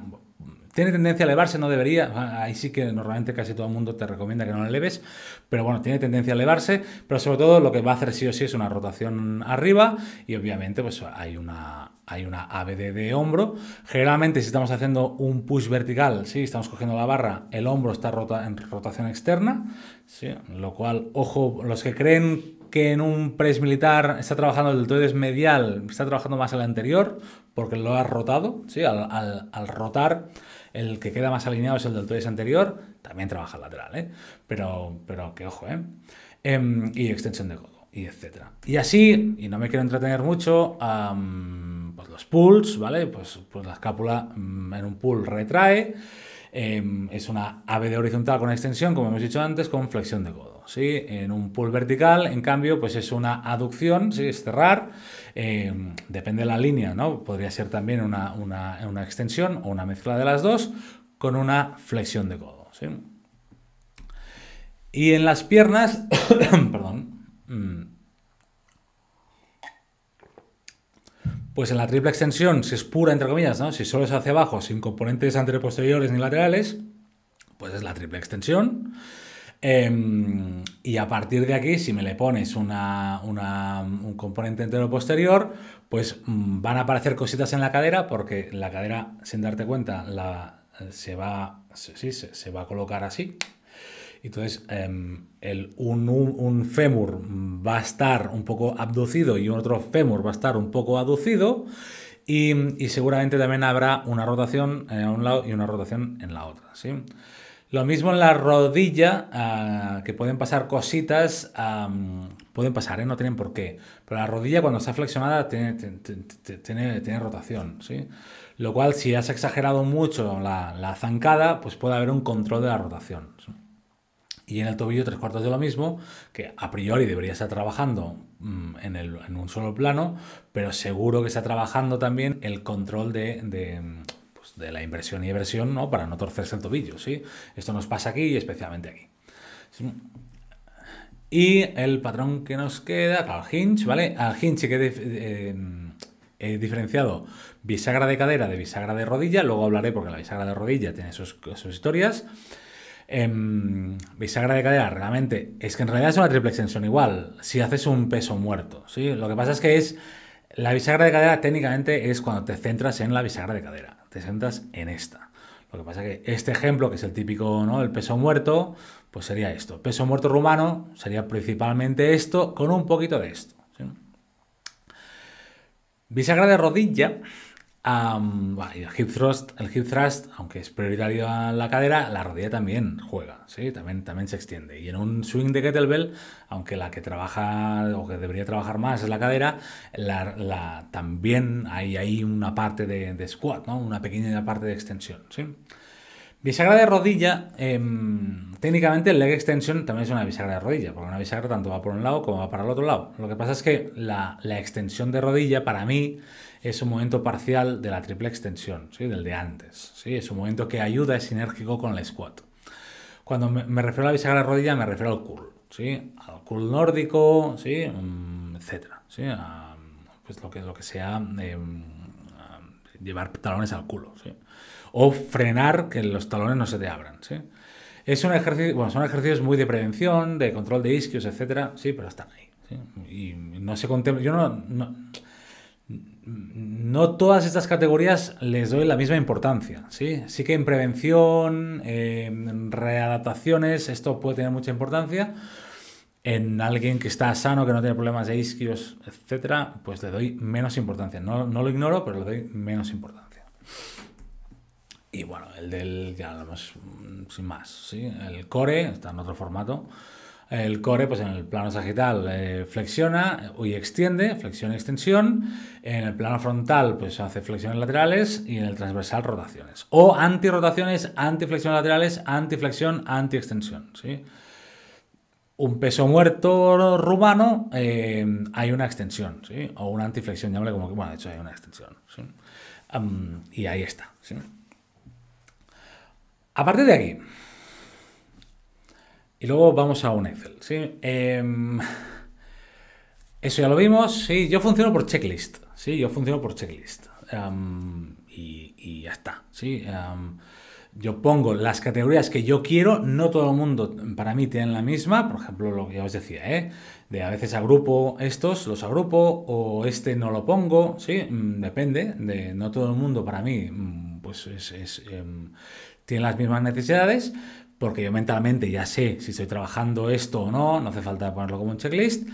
tiene tendencia a elevarse, no debería. Ah, ahí sí que normalmente casi todo el mundo te recomienda que no la leves, Pero bueno, tiene tendencia a elevarse. Pero sobre todo lo que va a hacer sí o sí es una rotación arriba. Y obviamente, pues hay una, hay una ABD de hombro. Generalmente, si estamos haciendo un push vertical, si estamos cogiendo la barra, el hombro está rota en rotación externa. Lo cual, ojo, los que creen que en un press militar está trabajando el deltoides medial, está trabajando más el anterior, porque lo ha rotado, ¿sí? al, al rotar el que queda más alineado es el del deltoides anterior, también trabaja lateral, ¿eh? Pero, pero que ojo, ¿eh? Em, y extensión de codo, y etcétera. Y así, y no me quiero entretener mucho, pues los pulls, ¿vale? Pues, pues la escápula mm, en un pull retrae. Em, es una de horizontal con extensión, como hemos dicho antes, con flexión de codo. ¿sí? En un pull vertical, en cambio, pues es una aducción, es cerrar Em, depende de la línea, ¿no? Podría ser también una, extensión o una mezcla de las dos con una flexión de codo. Y en las piernas, *coughs* perdón, mm, pues en la triple extensión, si es pura, entre comillas, ¿no? si solo es hacia abajo, sin componentes anteriores, ni laterales, pues es la triple extensión. Em, y a partir de aquí, si me le pones un componente entero posterior, pues mm, van a aparecer cositas en la cadera porque la cadera, sin darte cuenta, se, va, se, va a colocar así. Entonces, em, un, fémur va a estar un poco abducido y otro fémur va a estar un poco aducido. Y, seguramente también habrá una rotación a un lado y una rotación en la otra. Lo mismo en la rodilla, ah, que pueden pasar cositas, ah, pueden pasar, ¿eh? no tienen por qué. Pero la rodilla cuando está flexionada tiene, rotación, ¿sí? Lo cual si has exagerado mucho la, zancada, pues puede haber un control de la rotación. Y en el tobillo tres cuartos de lo mismo, que a priori debería estar trabajando mm, en, un solo plano, pero seguro que está trabajando también el control de de la inversión y eversión, ¿no? Para no torcerse el tobillo, ¿sí? Esto nos pasa aquí y especialmente aquí. Y el patrón que nos queda, al hinge, ¿vale? Al hinge que eh, eh, he diferenciado bisagra de cadera de bisagra de rodilla, luego hablaré porque la bisagra de rodilla tiene sus, historias. Em, bisagra de cadera, realmente, es que en realidad es una triple extensión igual, si haces un peso muerto, ¿sí? Lo que pasa es que es la bisagra de cadera técnicamente es cuando te centras en la bisagra de cadera, te centras en esta. Lo que pasa es que este ejemplo, que es el típico, ¿no? El peso muerto, pues sería esto. Peso muerto rumano sería principalmente esto con un poquito de esto. Bisagra de rodilla el hip thrust, el hip thrust, aunque es prioritario a la cadera, la rodilla también juega, ¿sí? también, también se extiende. Y en un swing de kettlebell, aunque la que trabaja o que debería trabajar más es la cadera, también hay ahí una parte de, squat, una pequeña parte de extensión. ¿sí? Bisagra de rodilla, em, técnicamente el leg extension también es una bisagra de rodilla, porque una bisagra tanto va por un lado como va para el otro lado. Lo que pasa es que la extensión de rodilla para mí es un momento parcial de la triple extensión, ¿sí? del de antes. ¿sí? Es un momento que ayuda, es sinérgico con el squat. Cuando me, refiero a la bisagra rodilla, me refiero al curl, ¿sí? al curl nórdico, ¿sí? Mm, etcétera, ¿sí? pues lo que, lo que sea em, llevar talones al culo, ¿sí? o frenar que los talones no se te abran. ¿sí? Es un ejercicio, bueno, son ejercicios muy de prevención, de control de isquios, etcétera, sí, pero están ahí. Y no se contempla, yo no no todas estas categorías les doy la misma importancia, ¿sí? Sí que en prevención, en readaptaciones, esto puede tener mucha importancia. En alguien que está sano, que no tiene problemas de isquios, etc. pues le doy menos importancia. No, lo ignoro, pero le doy menos importancia. Y bueno, el del, ya mm, sin más, ¿sí? El core está en otro formato. El core, pues en el plano sagital eh, flexiona y extiende, flexión y extensión. En el plano frontal, pues hace flexiones laterales y en el transversal rotaciones. O antirotaciones, antiflexiones laterales, antiflexión, antiextensión. ¿sí? Un peso muerto rumano, eh, hay una extensión, o una antiflexión, llámale como que, bueno, de hecho hay una extensión. y ahí está. ¿sí? A partir de aquí, y luego vamos a un Excel. ¿sí? Em, eso ya lo vimos. Sí, yo funciono por checklist. Sí, yo funciono por checklist. Em, y, ya está. ¿sí? Em, yo pongo las categorías que yo quiero, no todo el mundo para mí tiene la misma, por ejemplo, lo que ya os decía, ¿eh? de a veces agrupo estos, los agrupo, o este no lo pongo, sí, mm, depende, de no todo el mundo para mí, mm, pues es, tiene las mismas necesidades, porque yo mentalmente ya sé si estoy trabajando esto o no, no hace falta ponerlo como un checklist.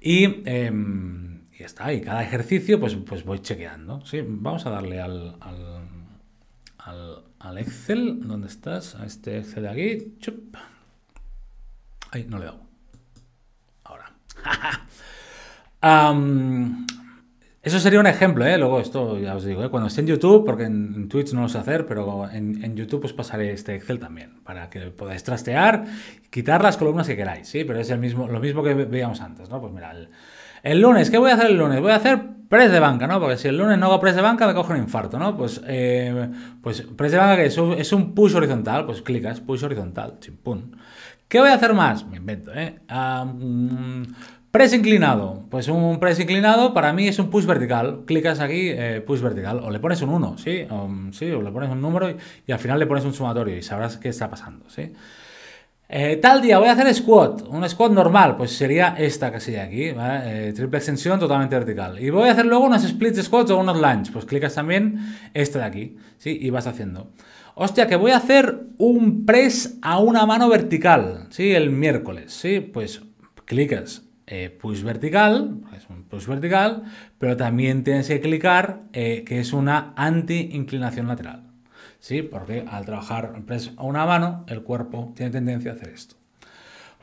Y, em, está, y cada ejercicio pues, pues voy chequeando. Sí, vamos a darle al, al, Excel, ¿dónde estás? A este Excel de aquí. no le hago Ahora. *laughs* Eso sería un ejemplo, ¿eh? Luego esto ya os digo, ¿eh? cuando esté en YouTube, porque en, Twitch no lo sé hacer, pero en, YouTube os pasaré este Excel también, para que podáis trastear, quitar las columnas que queráis, ¿sí? Pero es el mismo, lo mismo que veíamos antes, ¿no? Pues mira, el, lunes, ¿qué voy a hacer el lunes? Voy a hacer press de banca, ¿no? Porque si el lunes no hago press de banca, me cojo un infarto, ¿no? Pues, eh, pues press de banca que es un, push horizontal, pues clicas, push horizontal, chimpún. ¿Qué voy a hacer más? Me invento, ¿eh? Ah, mm, Press inclinado. Pues un press inclinado para mí es un push vertical. Clicas aquí, eh, push vertical, o le pones un 1, ¿sí? O, ¿sí? le pones un número y, al final le pones un sumatorio y sabrás qué está pasando, ¿sí? Eh, tal día voy a hacer squat, un squat normal, pues sería esta que aquí, ¿vale? Eh, triple extensión totalmente vertical. Y voy a hacer luego unos split squats o unos lunge, pues clicas también esta de aquí, ¿sí? Y vas haciendo. Hostia, que voy a hacer un press a una mano vertical, ¿sí? El miércoles, ¿sí? Pues clicas eh, push vertical, es un push vertical, pero también tienes que clicar eh, que es una anti-inclinación lateral. ¿Sí? Porque al trabajar a una mano, el cuerpo tiene tendencia a hacer esto.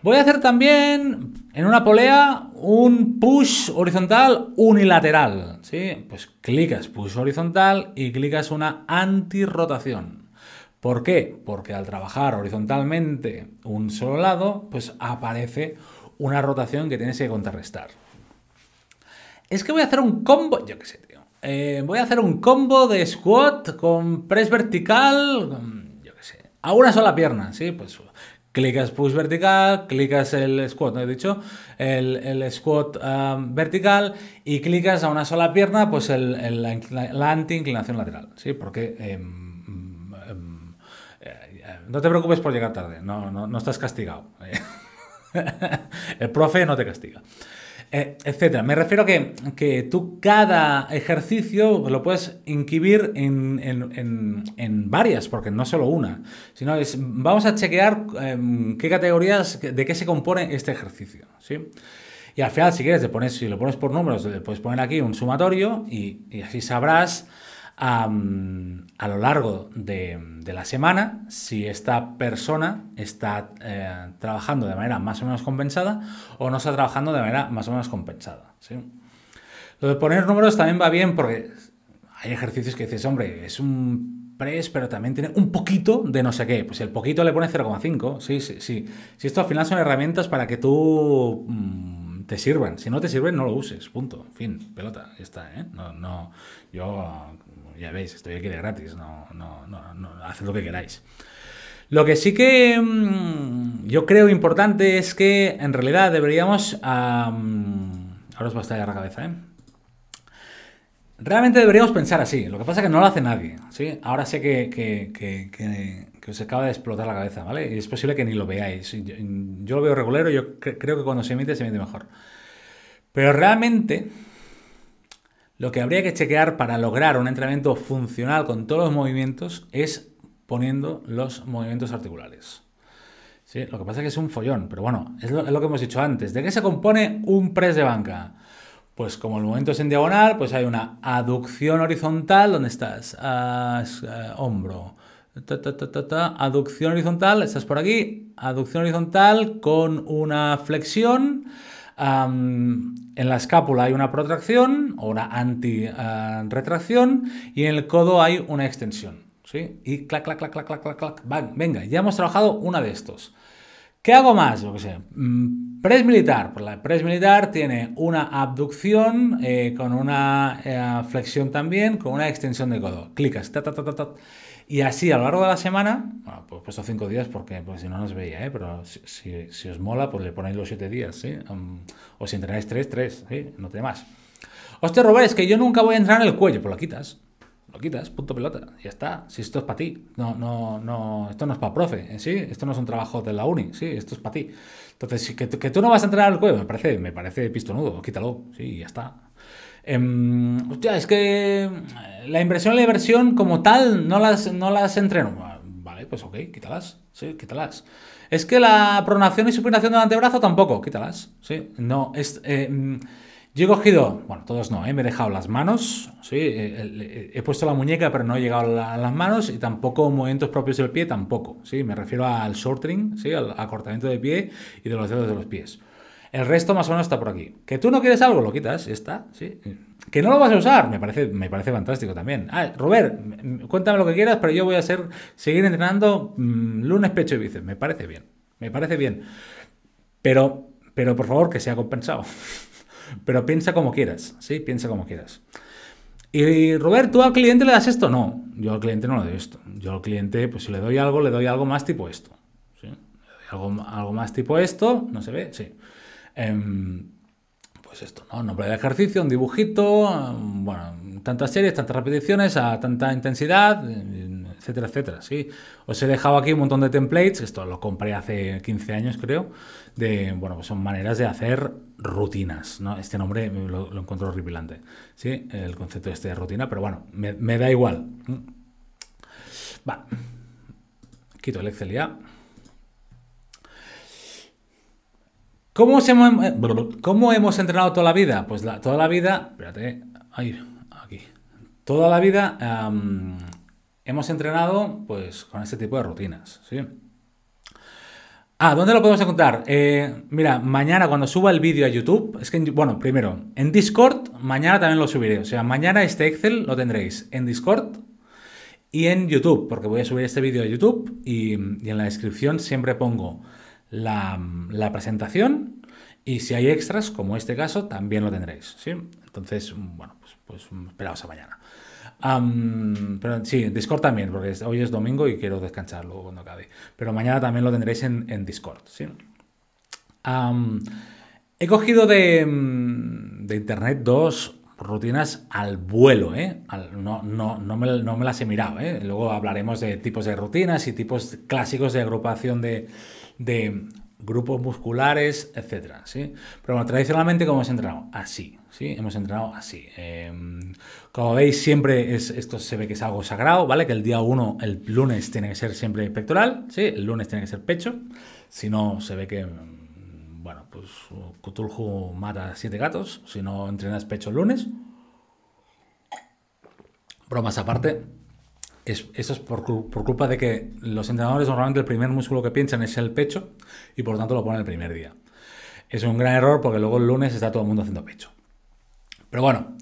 Voy a hacer también en una polea un push horizontal unilateral. ¿sí? Pues clicas push horizontal y clicas una antirrotación. ¿Por qué? Porque al trabajar horizontalmente un solo lado, pues aparece una rotación que tienes que contrarrestar. Es que voy a hacer un combo, yo qué sé, tío. Eh, voy a hacer un combo de squat con press vertical, yo qué sé, a una sola pierna, ¿sí? Pues clicas push vertical, clicas el squat, ¿no he dicho? El, squat ah, vertical y clicas a una sola pierna, pues la, anti-inclinación lateral, ¿sí? Porque... Em, em, eh, no te preocupes por llegar tarde, no, no estás castigado. Eh el profe no te castiga. Eh, etcétera. Me refiero que, tú cada ejercicio lo puedes inquibir en, varias, porque no solo una, sino es, vamos a chequear em, qué categorías, de qué se compone este ejercicio, ¿sí? Y al final, si quieres, te pones, si lo pones por números, le puedes poner aquí un sumatorio y, y así sabrás a, lo largo de, la semana si esta persona está eh, trabajando de manera más o menos compensada o no está trabajando de manera más o menos compensada. Lo de poner números también va bien porque hay ejercicios que dices, hombre, es un press pero también tiene un poquito de no sé qué. Pues el poquito le pone 0,5. Sí, sí, sí. Si esto al final son herramientas para que tú mm, te sirvan. Si no te sirven, no lo uses. Punto. Fin. Pelota. Ya está, ¿eh? No, no. Yo ya veis, estoy aquí de gratis, no, no, no, no haced lo que queráis. Lo que sí que mm, yo creo importante es que en realidad deberíamos... ahora os va a estallar la cabeza, ¿eh? Realmente deberíamos pensar así. Lo que pasa es que no lo hace nadie. ¿sí? Ahora sé que, os acaba de explotar la cabeza, ¿vale? Y es posible que ni lo veáis. Yo, lo veo regulero, yo creo que cuando se emite se emite mejor. Pero realmente lo que habría que chequear para lograr un entrenamiento funcional con todos los movimientos es poniendo los movimientos articulares. Sí, lo que pasa es que es un follón, pero bueno, es lo, que hemos dicho antes. ¿De qué se compone un press de banca? Pues como el movimiento es en diagonal, pues hay una aducción horizontal, donde estás? Ah, eh, hombro. aducción horizontal, estás por aquí. Aducción horizontal con una flexión en la escápula hay una protracción o una anti y en el codo hay una extensión. ¿sí? Y clac, clac, clac, clac, clac, clac, clac, bang, venga, ya hemos trabajado una de estos. ¿Qué hago más? Lo que sé. Mm, press militar. Pues la press militar tiene una abducción eh, con una eh, flexión también, con una extensión de codo. Clicas. Ta, ta, ta, y así a lo largo de la semana, pues puesto cinco días porque pues, si no, nos veía, ¿eh? pero si, os mola, pues le ponéis los siete días, ¿sí? ¿eh? o si entrenáis tres, tres, ¿sí? ¿eh? No te más. Hostia, Robert, es que yo nunca voy a entrar en el cuello, pues lo quitas. Lo quitas, punto pelota, ya está. Si esto es para ti, no, no, no, esto no es para profe, ¿eh? ¿sí? Esto no es un trabajo de la uni, sí, esto es para ti. Entonces, que, que tú no vas a entrar al cuello, me parece, me parece pistonudo, quítalo, sí, ya está. Em, es que eh, la inversión y la inversión como tal no las, no entreno. Ah, vale, pues ok, quítalas, sí, quítalas. Es que la pronación y supinación del antebrazo tampoco, quítalas, sí. No, es... Em, yo he cogido, bueno, todos no, eh, me he dejado las manos, sí, eh, he puesto la muñeca pero no he llegado a las manos y tampoco movimientos propios del pie tampoco, sí, me refiero al shortening, sí, al acortamiento de pie y de los dedos de los pies. El resto más o menos está por aquí. Que tú no quieres algo, lo quitas, está, sí. Que no lo vas a usar, me parece, me parece fantástico también. Ah, Robert, cuéntame lo que quieras, pero yo voy a ser, seguir entrenando mm, lunes, pecho y bíceps. Me parece bien, me parece bien. Pero, pero por favor, que sea compensado. *laughs* pero piensa como quieras, sí, piensa como quieras. Y Robert, ¿tú al cliente le das esto? No, yo al cliente no le doy esto. Yo al cliente, pues si le doy algo, le doy algo más tipo esto. ¿sí? algo, algo más tipo esto, no se ve, sí. Em, pues esto, ¿no? Nombre de ejercicio, un dibujito, em, bueno, tantas series, tantas repeticiones, a tanta intensidad, etcétera, etcétera, ¿sí? Os he dejado aquí un montón de templates, esto lo compré hace 15 años, creo, de, bueno, pues son maneras de hacer rutinas, ¿no? Este nombre lo, lo encuentro horripilante, ¿sí? El concepto este de rutina, pero bueno, me, me da igual. Mm. Va, quito el Excel ya. Eh, ¿Cómo, hemos, entrenado toda la vida? Pues toda la vida, espérate, ahí, aquí. Toda la vida hemos entrenado pues con este tipo de rutinas, ¿sí? Ah, ¿dónde lo podemos encontrar? Eh, mira, mañana cuando suba el vídeo a YouTube, es que, bueno, primero, en Discord, mañana también lo subiré. O sea, mañana este Excel lo tendréis en Discord y en YouTube, porque voy a subir este vídeo a YouTube y en la descripción siempre pongo la, presentación y si hay extras, como este caso, también lo tendréis. ¿sí? Entonces, bueno, pues, pues esperaos a mañana. pero sí, Discord también, porque hoy es domingo y quiero descansar luego cuando acabe. Pero mañana también lo tendréis en, Discord, he cogido de, internet dos rutinas al vuelo, ¿eh? no, no, me, no, me, las he mirado, ¿eh? Luego hablaremos de tipos de rutinas y tipos clásicos de agrupación de, de grupos musculares, etc. ¿sí? Pero tradicionalmente, ¿cómo hemos entrenado? Así, ¿sí? Hemos entrenado así. Em, como veis, siempre es, esto se ve que es algo sagrado, ¿vale? Que el día 1, el lunes, tiene que ser siempre pectoral, ¿sí? El lunes tiene que ser pecho, si no, se ve que... Mm, bueno, pues Cthulhu mata a siete gatos si no entrenas pecho el lunes. Bromas aparte, es, eso es por, culpa de que los entrenadores normalmente el primer músculo que piensan es el pecho y por tanto lo ponen el primer día. Es un gran error porque luego el lunes está todo el mundo haciendo pecho. Pero bueno,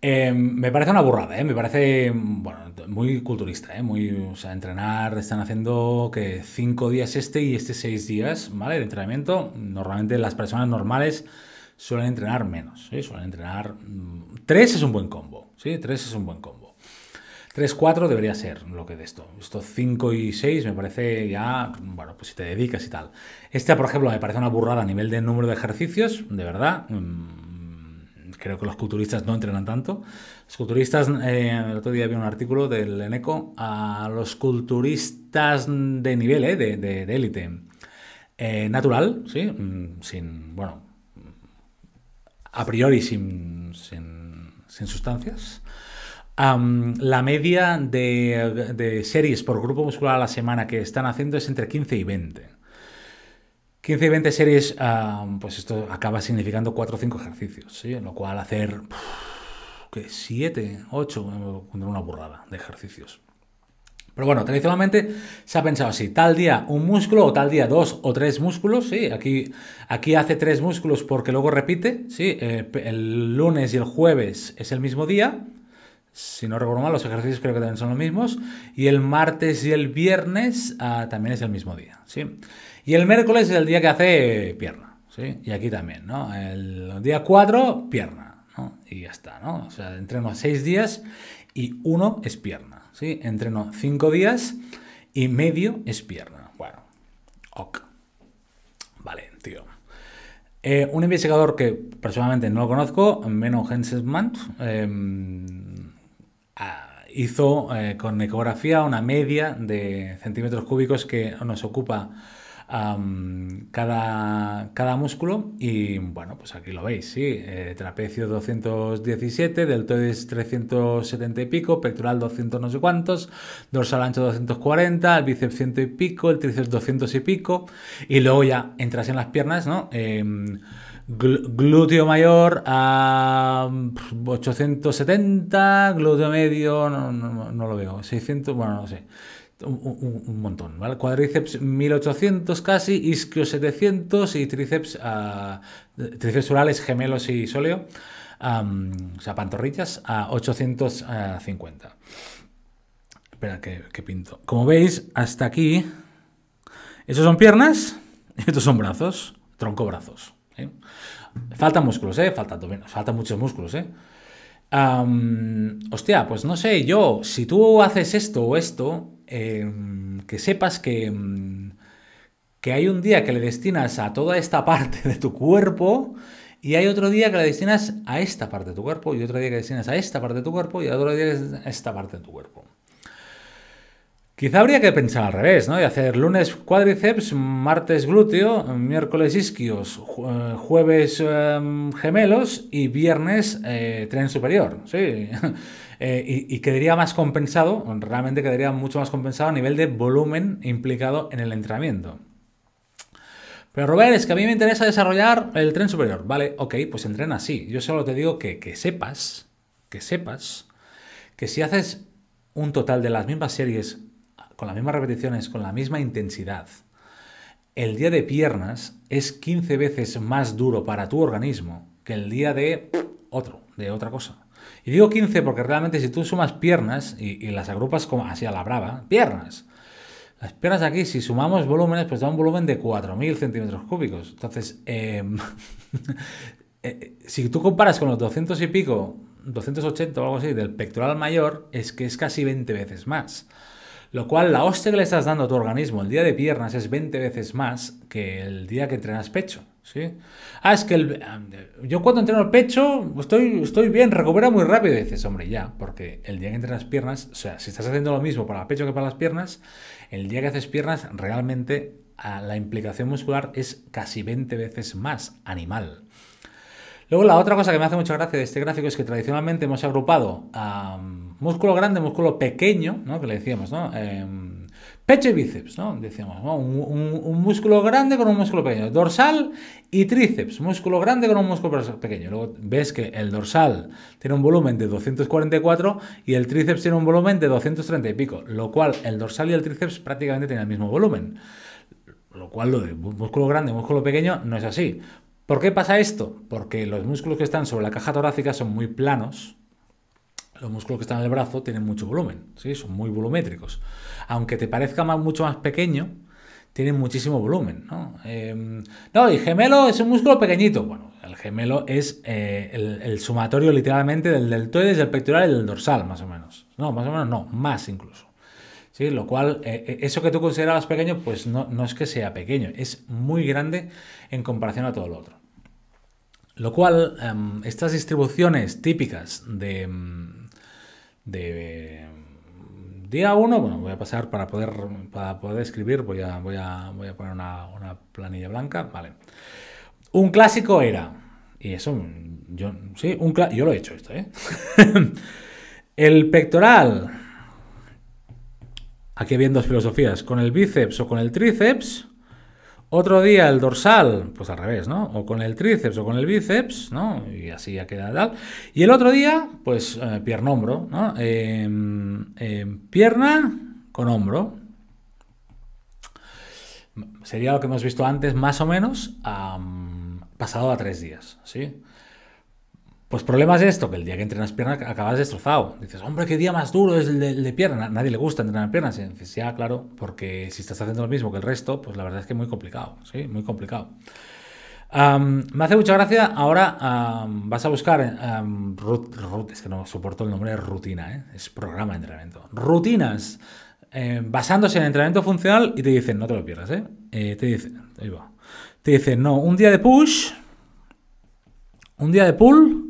em, me parece una burrada, ¿eh? me parece muy culturista, ¿eh? muy, entrenar, están haciendo que cinco días este y este seis días, ¿vale? entrenamiento, normalmente las personas normales suelen entrenar menos, suelen entrenar... Mm, tres es un buen combo, ¿sí? Tres es un buen combo. 3, 4 debería ser lo que de esto. Esto 5 y 6 me parece ya, bueno, pues si te dedicas y tal. Este, por ejemplo, me parece una burrada a nivel de número de ejercicios, de verdad. Mm, creo que los culturistas no entrenan tanto. Los culturistas, eh, el otro día vi un artículo del Eneco, a los culturistas de nivel, eh, de élite, eh, natural, ¿sí? Mm, sin, bueno, a priori sin, sin, sin sustancias la media de, series por grupo muscular a la semana que están haciendo es entre 15 y 20. 15 y 20 series, pues esto acaba significando 4 o 5 ejercicios, En lo cual hacer 7, 8, una burrada de ejercicios. Pero bueno, tradicionalmente se ha pensado así, tal día un músculo o tal día dos o tres músculos, sí, aquí, aquí hace tres músculos porque luego repite, sí, eh, el lunes y el jueves es el mismo día, si no recuerdo mal, los ejercicios creo que también son los mismos. Y el martes y el viernes ah, también es el mismo día, ¿sí? Y el miércoles es el día que hace pierna, ¿sí? Y aquí también, ¿no? El día 4, pierna, Y ya está, ¿no? O sea, entreno 6 días y uno es pierna, ¿sí? Entreno cinco días y medio es pierna. Bueno, ok. Vale, tío. Eh, un investigador que personalmente no lo conozco, Menno Henselman eh, em, Ah, hizo eh, con ecografía una media de centímetros cúbicos que nos ocupa cada, cada, músculo y bueno, pues aquí lo veis, sí, eh, trapecio 217, deltoides 370 y pico, pectoral 200 no sé cuántos, dorsal ancho 240, el bíceps 100 y pico, el tríceps 200 y pico y luego ya entras en las piernas, ¿no? Em, glúteo mayor a 870, mm, glúteo medio, no, lo veo, 600, bueno, no sé. Un, montón, ¿vale? Cuadríceps 1800 casi, isquio 700 y tríceps, ah, tríceps orales, gemelos y sóleo, o sea, pantorrillas, a 850. Espera, que, pinto. Como veis, hasta aquí, estos son piernas estos son brazos, tronco-brazos. ¿eh? falta músculos, ¿eh? Falta falta muchos músculos, ¿eh? hostia, pues no sé, yo, si tú haces esto o esto, em, que sepas que, em, que hay un día que le destinas a toda esta parte de tu cuerpo y hay otro día que le destinas a esta parte de tu cuerpo y otro día que le destinas a esta parte de tu cuerpo y otro día que a esta parte de tu cuerpo. Quizá habría que pensar al revés, ¿no? Y hacer lunes cuádriceps, martes glúteo, miércoles isquios, eh, jueves em, gemelos y viernes eh, tren superior, sí. *laughs* Eh, y, quedaría más compensado, realmente quedaría mucho más compensado a nivel de volumen implicado en el entrenamiento. Pero Robert, es que a mí me interesa desarrollar el tren superior. Vale, ok, pues entrena así. Yo solo te digo que, que sepas, que sepas, que si haces un total de las mismas series con las mismas repeticiones, con la misma intensidad, el día de piernas es 15 veces más duro para tu organismo que el día de otro, de otra cosa. Y digo 15 porque realmente si tú sumas piernas y, las agrupas como así a la brava, piernas. Las piernas aquí, si sumamos volúmenes, pues da un volumen de 4.000 centímetros cúbicos. Entonces, em, *laughs* eh, si tú comparas con los 200 y pico, 280 o algo así, del pectoral mayor, es que es casi 20 veces más. Lo cual, la hostia que le estás dando a tu organismo el día de piernas es 20 veces más que el día que entrenas pecho. ¿sí? Ah, es que yo cuando entreno el pecho estoy, estoy bien, recupera muy rápido. Y dices, hombre, ya, porque el día que entrenas piernas, o sea, si estás haciendo lo mismo para el pecho que para las piernas, el día que haces piernas realmente ah, la implicación muscular es casi 20 veces más animal. Luego la otra cosa que me hace mucha gracia de este gráfico es que tradicionalmente hemos agrupado a mm, músculo grande, músculo pequeño, ¿no? que le decíamos, ¿no? Em, pecho y bíceps, ¿no? decíamos, Un, músculo grande con un músculo pequeño, dorsal y tríceps, músculo grande con un músculo pequeño. Luego ves que el dorsal tiene un volumen de 244 y el tríceps tiene un volumen de 230 y pico, lo cual el dorsal y el tríceps prácticamente tienen el mismo volumen. Lo cual lo de músculo grande, músculo pequeño no es así. ¿Por qué pasa esto? Porque los músculos que están sobre la caja torácica son muy planos, los músculos que están en el brazo tienen mucho volumen, ¿sí? son muy volumétricos. Aunque te parezca mucho más pequeño, tienen muchísimo volumen. Em, ¿no? y gemelo es un músculo pequeñito. Bueno, el gemelo es eh, el, sumatorio literalmente del deltoides, del pectoral y del dorsal, más o menos. No, más o menos no, más incluso. ¿Sí? Lo cual, eh, eh, eso que tú considerabas pequeño, pues no, no es que sea pequeño, es muy grande en comparación a todo lo otro. Lo cual, em, estas distribuciones típicas de, em, em, día 1, bueno, voy a pasar para poder, para poder escribir, voy a, voy a, voy a poner una, planilla blanca, vale. Un clásico era, y eso, yo, un yo lo he hecho esto, ¿eh? *laughs* el pectoral, aquí vienen dos filosofías, con el bíceps o con el tríceps, otro día el dorsal, pues al revés, ¿no? O con el tríceps o con el bíceps, ¿no? Y así ya queda tal. Y el otro día, pues eh, pierna hombro, ¿no? Em, em, pierna con hombro. Sería lo que hemos visto antes, más o menos, pasado a tres días, ¿sí? Pues problema es esto, que el día que entrenas piernas acabas destrozado. Dices, hombre, qué día más duro es el de, el pierna. A nadie le gusta entrenar piernas. dices, ya, claro, porque si estás haciendo lo mismo que el resto, pues la verdad es que es muy complicado. Sí, muy complicado. me hace mucha gracia, ahora vas a buscar, es que no soporto el nombre de rutina, ¿eh? es programa de entrenamiento. Rutinas, eh, basándose en entrenamiento funcional y te dicen, no te lo pierdas, ¿eh?". te dicen, Te dicen, no, un día de push, un día de pull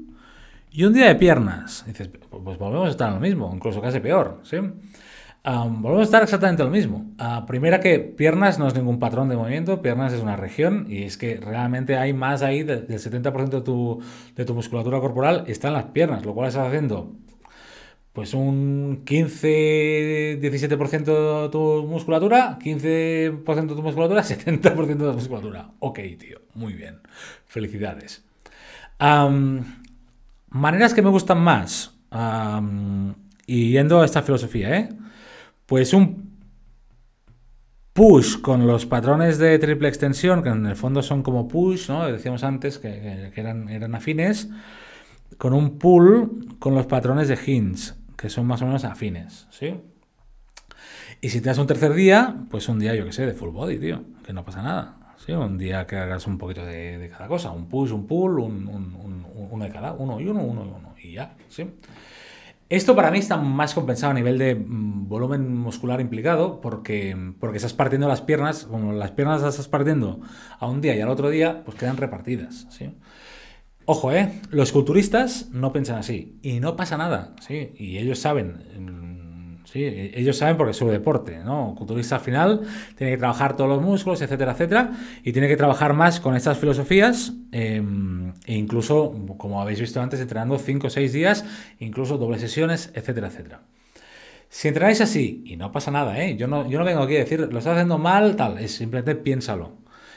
y un día de piernas. Dices, pues volvemos a estar en lo mismo, incluso casi peor, ¿sí? volvemos a estar exactamente lo mismo. Ah, primera que piernas no es ningún patrón de movimiento, piernas es una región y es que realmente hay más ahí del 70% de tu, musculatura corporal está en las piernas, lo cual estás haciendo pues un 15-17% de tu musculatura, 15% de tu musculatura, 70% *laughs* de tu musculatura. Ok, tío, muy bien. Felicidades. Maneras que me gustan más. y yendo a esta filosofía, ¿eh? Pues un push con los patrones de triple extensión, que en el fondo son como push, ¿no? Decíamos antes que, eran, afines. Con un pull con los patrones de hints, que son más o menos afines, ¿sí? Y si te das un tercer día, pues un día, yo qué sé, de full body, tío, que no pasa nada. Sí, un día que hagas un poquito de, cada cosa, un push, un pull, un, uno de cada, uno y uno, uno y uno, y ya, ¿sí? Esto para mí está más compensado a nivel de mm, volumen muscular implicado porque, porque estás partiendo las piernas, como las piernas las estás partiendo a un día y al otro día, pues quedan repartidas, Ojo, ¿eh? Los culturistas no piensan así y no pasa nada, ¿sí? Y ellos saben mm, e-, ellos saben porque es su deporte, ¿no? Un culturista al final tiene que trabajar todos los músculos, etcétera, etcétera, y tiene que trabajar más con estas filosofías, em, e incluso, como habéis visto antes, entrenando 5 o 6 días, incluso dobles sesiones, etcétera, etcétera. Si entrenáis así, y no pasa nada, ¿eh? Yo no, yo no vengo aquí a decir, lo estás haciendo mal, tal, es simplemente piénsalo.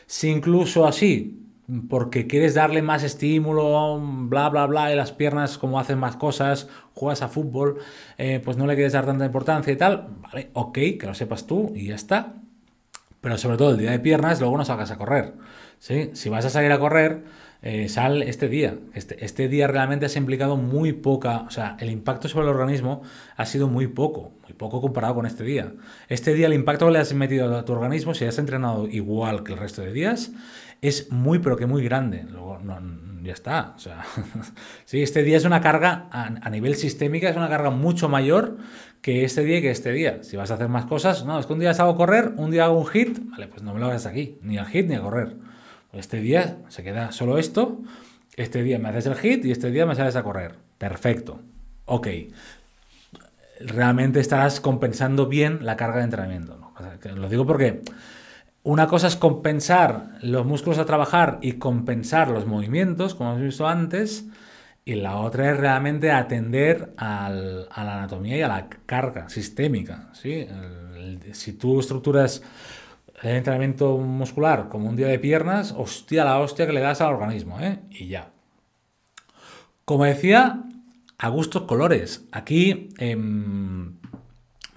Si incluso así porque quieres darle más estímulo, bla, bla, bla, y las piernas como hacen más cosas, juegas a fútbol, eh, pues no le quieres dar tanta importancia y tal, vale, ok, que lo sepas tú y ya está. Pero sobre todo el día de piernas, luego no salgas a correr. Si vas a salir a correr, eh, sal este día. Este, este día realmente has implicado muy poca, o sea, el impacto sobre el organismo ha sido muy poco, muy poco comparado con este día. Este día el impacto que le has metido a tu organismo, si has entrenado igual que el resto de días, es muy, pero que muy grande. Luego, ya está. O sea, *laughs* sí, este día es una carga a, nivel sistémica, es una carga mucho mayor que este día y que este día. Si vas a hacer más cosas, no, es que un día hago correr, un día hago un hit, vale, pues no me lo hagas aquí, ni al hit ni a correr. Pues este día se queda solo esto, este día me haces el hit y este día me sales a correr. Perfecto. Ok. Realmente estarás compensando bien la carga de entrenamiento. lo digo porque una cosa es compensar los músculos a trabajar y compensar los movimientos, como hemos visto antes, y la otra es realmente atender a la anatomía y a la carga sistémica. ¿sí? si tú estructuras el entrenamiento muscular como un día de piernas, hostia la hostia que le das al organismo, ¿eh? y ya. Como decía, a gustos colores. Aquí... Em,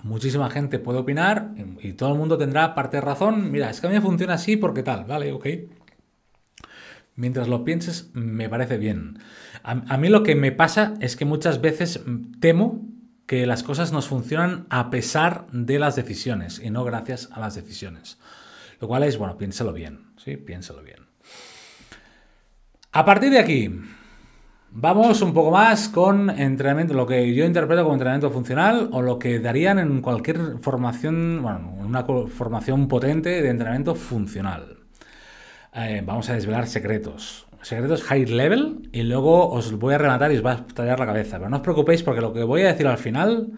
muchísima gente puede opinar y todo el mundo tendrá parte de razón. Mira, es que a mí me funciona así porque tal, vale, ok. Mientras lo pienses, me parece bien. A, mí lo que me pasa es que muchas veces temo que las cosas nos funcionan a pesar de las decisiones y no gracias a las decisiones. Lo cual es, bueno, piénsalo bien, ¿sí? Piénselo bien. A partir de aquí, Vamos un poco más con entrenamiento, lo que yo interpreto como entrenamiento funcional o lo que darían en cualquier formación, bueno, en una formación potente de entrenamiento funcional. Eh, vamos a desvelar secretos. Secretos high level y luego os voy a rematar y os va a tallar la cabeza. Pero no os preocupéis porque lo que voy a decir al final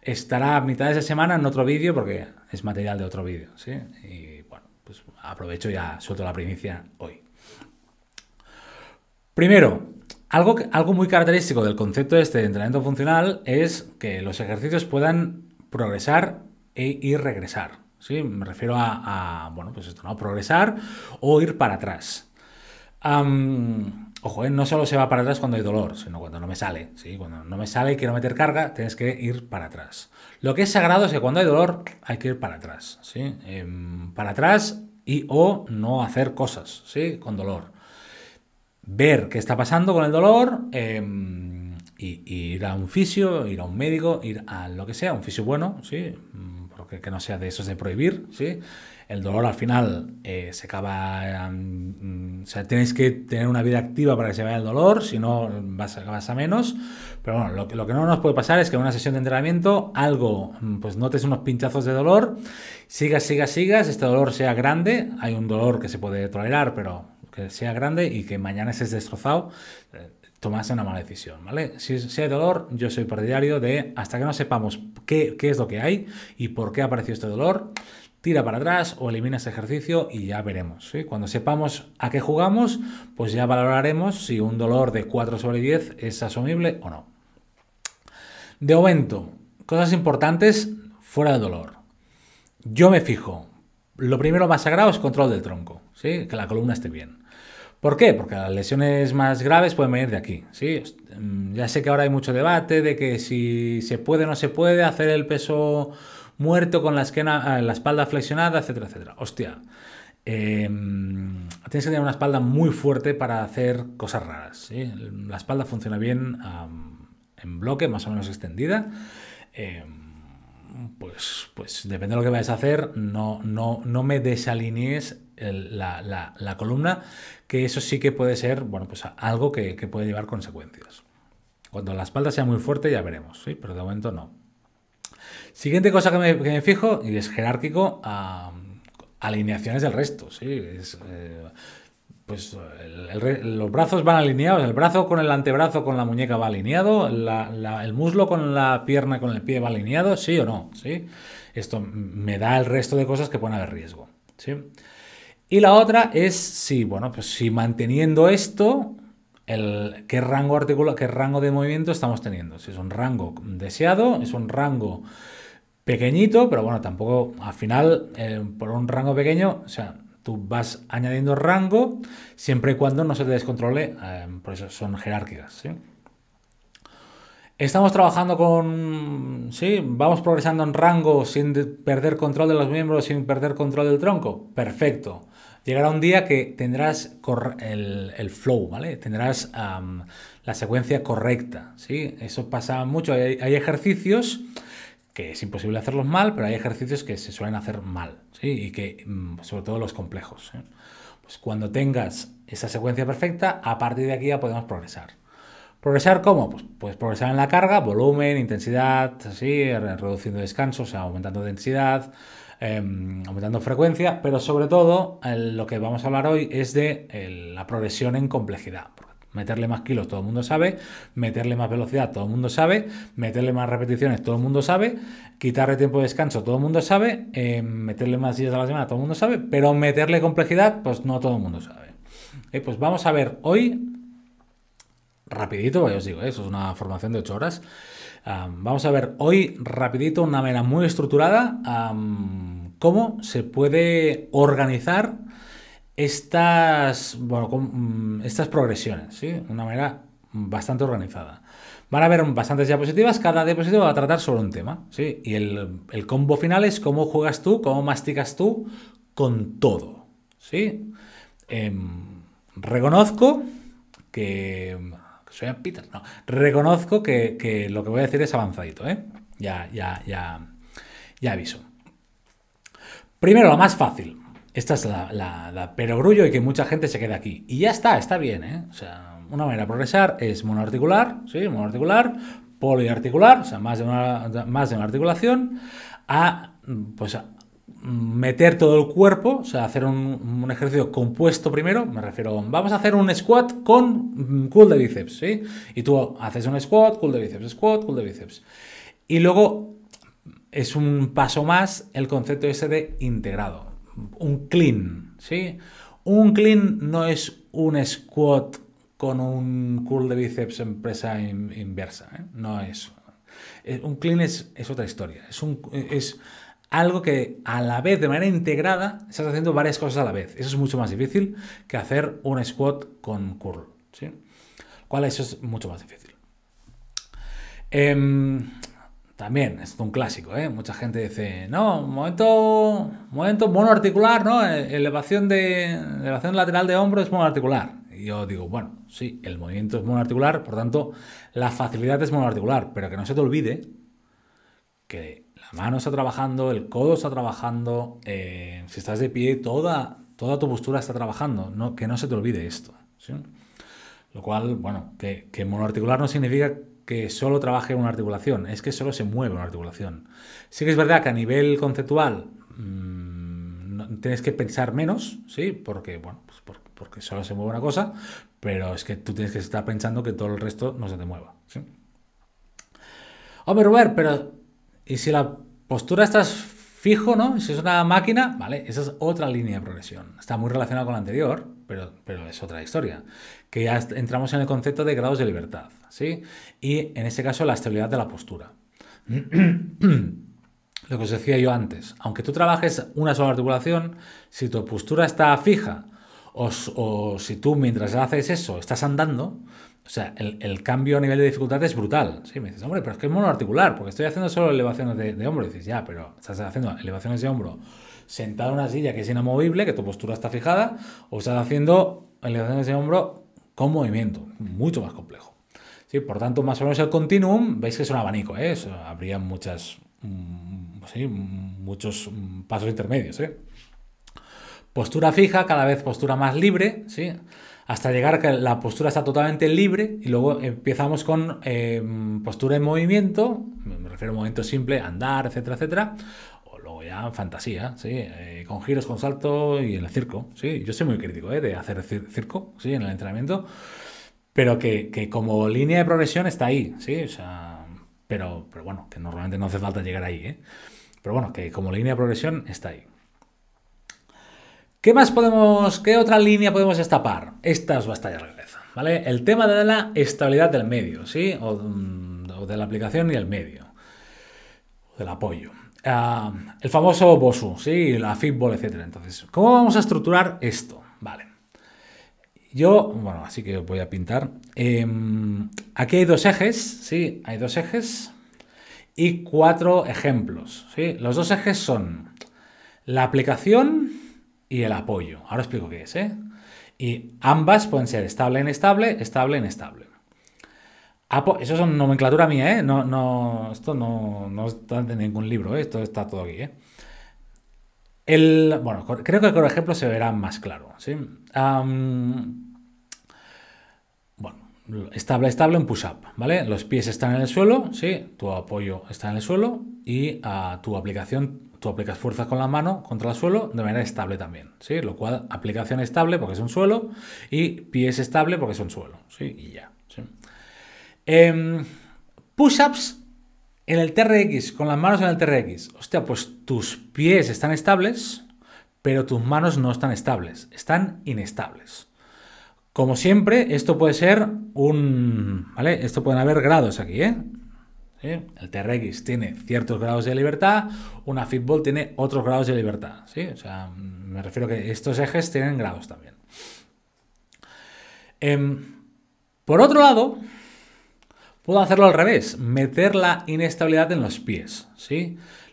estará a mitad de esa semana en otro vídeo porque es material de otro vídeo, ¿sí? Y bueno, pues aprovecho y ya suelto la primicia hoy. Primero, algo, muy característico del concepto este de este entrenamiento funcional es que los ejercicios puedan progresar e ir regresar. ¿sí? Me refiero a, bueno, pues esto, ¿no? Progresar o ir para atrás. ojo, ¿eh? no solo se va para atrás cuando hay dolor, sino cuando no me sale. ¿sí? Cuando no me sale y quiero meter carga, tienes que ir para atrás. Lo que es sagrado es que cuando hay dolor hay que ir para atrás. ¿sí? Em, para atrás y o no hacer cosas ¿sí? con dolor ver qué está pasando con el dolor, em, ir a un fisio, ir a un médico, ir a lo que sea, un fisio bueno, sí, mm, porque que no sea de esos de prohibir, sí. El dolor al final eh, se acaba, em, mm, tenéis que tener una vida activa para que se vaya el dolor, si no vas, a menos. Pero lo, lo, que no nos puede pasar es que en una sesión de entrenamiento algo, mm, pues notes unos pinchazos de dolor, sigas, sigas, sigas, este dolor sea grande, hay un dolor que se puede tolerar, pero sea grande y que mañana estés destrozado, eh, tomase una mala decisión, ¿vale? Si, hay dolor, yo soy partidario de hasta que no sepamos qué, es lo que hay y por qué apareció este dolor, tira para atrás o elimina ese ejercicio y ya veremos. Cuando sepamos a qué jugamos, pues ya valoraremos si un dolor de 4 sobre 10 es asumible o no. De momento, cosas importantes fuera del dolor. Yo me fijo, lo primero más sagrado es control del tronco, ¿sí? que la columna esté bien. ¿Por qué? Porque las lesiones más graves pueden venir de aquí. ¿sí? Mm, ya sé que ahora hay mucho debate de que si se puede o no se puede hacer el peso muerto con la, eh, la espalda flexionada, etcétera, etcétera. Hostia, em, tienes que tener una espalda muy fuerte para hacer cosas raras. La espalda funciona bien en bloque, más o menos extendida. Em, pues, pues depende de lo que vayas a hacer, no, no, no me desalinees la, columna, que eso sí que puede ser bueno, pues algo que, puede llevar consecuencias. Cuando la espalda sea muy fuerte ya veremos, ¿sí? pero de momento no. Siguiente cosa que me, fijo, y es jerárquico, alineaciones del resto. ¿sí? Eh, pues los brazos van alineados, el brazo con el antebrazo, con la muñeca va alineado, el muslo con la pierna, con el pie va alineado, sí o no, ¿sí? Esto me da el resto de cosas que pueden haber riesgo, ¿sí? Y la otra es si, bueno, pues si manteniendo esto, el, qué, rango articula, qué rango de movimiento estamos teniendo. Si es un rango deseado, es un rango pequeñito, pero bueno, tampoco al final, eh, por un rango pequeño, o sea, tú vas añadiendo rango siempre y cuando no se te descontrole, eh, por eso son jerárquicas. Estamos trabajando con... Sí, vamos progresando en rango sin perder control de los miembros, sin perder control del tronco. Perfecto llegará un día que tendrás el, flow, ¿vale? Tendrás la secuencia correcta, ¿sí? Eso pasa mucho. Hay, ejercicios que es imposible hacerlos mal, pero hay ejercicios que se suelen hacer mal, Y que, mm, sobre todo los complejos. ¿eh? Pues cuando tengas esa secuencia perfecta, a partir de aquí ya podemos progresar. ¿Progresar cómo? Pues, pues progresar en la carga, volumen, intensidad, reduciendo descansos, aumentando densidad, Em, aumentando frecuencia, pero sobre todo lo que vamos a hablar hoy es de la progresión en complejidad. Meterle más kilos todo el mundo sabe, meterle más velocidad todo el mundo sabe, meterle más repeticiones todo el mundo sabe, quitarle tiempo de descanso todo el mundo sabe, em, meterle más días a la semana todo el mundo sabe, pero meterle complejidad pues no todo el mundo sabe. Eh, pues vamos a ver hoy, rapidito, ya os digo, eh, eso es una formación de 8 horas, vamos a ver hoy rapidito, una manera muy estructurada, cómo se puede organizar estas, bueno, mm, estas progresiones, ¿sí? Una manera bastante organizada. Van a haber bastantes diapositivas, cada diapositiva va a tratar sobre un tema, ¿sí? Y el, combo final es cómo juegas tú, cómo masticas tú con todo, ¿sí? Em, reconozco que soy a Peter. No, reconozco que, lo que voy a decir es avanzadito, ¿eh? Ya, ya, ya, ya aviso. Primero, la más fácil. Esta es la, la, la perogrullo y que mucha gente se queda aquí. Y ya está, está bien, ¿eh? O sea, una manera de progresar es monoarticular, ¿sí? Monoarticular, poliarticular, o sea, más de una, más de una articulación, a, pues, a, meter todo el cuerpo, o sea, hacer un, ejercicio compuesto primero, me refiero, vamos a hacer un squat con mm, cool de bíceps, ¿sí? Y tú haces un squat, cool de bíceps, squat, cool de bíceps. Y luego es un paso más el concepto ese de integrado, un clean, ¿sí? Un clean no es un squat con un curl de bíceps en presa inversa, ¿eh? no es. Eh, un clean es, es otra historia, es un... Es, algo que a la vez, de manera integrada, estás haciendo varias cosas a la vez. Eso es mucho más difícil que hacer un squat con curl. ¿sí? Cual eso es mucho más difícil. Em, también, es un clásico, ¿eh? Mucha gente dice, no, momento, momento monoarticular, ¿no? Eh, elevación, de, elevación lateral de hombro es monoarticular. Y yo digo, bueno, sí, el movimiento es monoarticular, por tanto, la facilidad es monoarticular, pero que no se te olvide que la mano está trabajando, el codo está trabajando, eh, si estás de pie, toda, toda tu postura está trabajando, que no se te olvide esto. Lo cual, bueno, que, monoarticular no significa que solo trabaje una articulación, es que solo se mueve una articulación. Sí que es verdad que a nivel conceptual mm, tienes que pensar menos, ¿sí? Porque, bueno, pues porque, solo se mueve una cosa, pero es que tú tienes que estar pensando que todo el resto no se te mueva, Hombre, Robert, pero y si la postura estás fijo, ¿no? Si es una máquina, ¿vale? Esa es otra línea de progresión. Está muy relacionada con la anterior, pero, pero es otra historia. Que ya entramos en el concepto de grados de libertad, ¿sí? Y en ese caso la estabilidad de la postura. *clears throat* Lo que os decía yo antes, aunque tú trabajes una sola articulación, si tu postura está fija o si tú mientras haces eso estás andando, o sea, el, cambio a nivel de dificultad es brutal. Sí, me dices, hombre, pero es que es monoarticular, porque estoy haciendo solo elevaciones de, hombro. dices, ya, pero estás haciendo elevaciones de hombro sentado en una silla que es inamovible, que tu postura está fijada, o estás haciendo elevaciones de hombro con movimiento, mucho más complejo. Sí, por tanto, más o menos el continuum, veis que es un abanico, ¿eh? Eso, habría muchas, mm, sí, muchos mm, pasos intermedios. ¿eh? Postura fija, cada vez postura más libre, ¿sí? sí hasta llegar a que la postura está totalmente libre y luego empezamos con eh, postura en movimiento, me refiero a movimiento simple, andar, etcétera, etcétera, o luego ya fantasía, ¿sí? Eh, con giros, con salto y en el circo, ¿sí? Yo soy muy crítico ¿eh? de hacer circo, ¿sí? En el entrenamiento, pero que, como línea de progresión está ahí, ¿sí? O sea, pero, pero bueno, que normalmente no hace falta llegar ahí, ¿eh? Pero bueno, que como línea de progresión está ahí. ¿Qué más podemos, qué otra línea podemos destapar? Esta es bastante ¿vale? El tema de la estabilidad del medio, ¿sí? O, mm, de la aplicación y el medio, o del apoyo. Ah, el famoso BOSU, ¿sí? La fitball, etc. Entonces, ¿cómo vamos a estructurar esto? Vale. Yo, bueno, así que voy a pintar. Em, aquí hay dos ejes, ¿sí? Hay dos ejes y cuatro ejemplos, ¿sí? Los dos ejes son la aplicación y el apoyo. Ahora explico qué es, ¿eh? Y ambas pueden ser estable, e inestable, estable, e inestable. estable Eso es una nomenclatura mía, ¿eh? No, no, esto no, no está en ningún libro, ¿eh? esto está todo aquí, El, bueno, creo que con ejemplo se verá más claro, ¿sí? bueno, estable, estable, en push-up, ¿vale? Los pies están en el suelo, ¿sí? Tu apoyo está en el suelo y a ah, tu aplicación tú aplicas fuerzas con la mano contra el suelo de manera estable también, ¿sí? Lo cual, aplicación estable porque es un suelo y pies estable porque es un suelo, ¿sí? Y ya, em, Push-ups en el TRX, con las manos en el TRX. Hostia, pues tus pies están estables, pero tus manos no están estables, están inestables. Como siempre, esto puede ser un... ¿Vale? Esto pueden haber grados aquí, ¿eh? ¿eh? El TRX tiene ciertos grados de libertad, una fitball tiene otros grados de libertad. Mm, me refiero a que estos ejes tienen grados también. Em, por otro lado, puedo hacerlo al revés, meter la inestabilidad en los pies,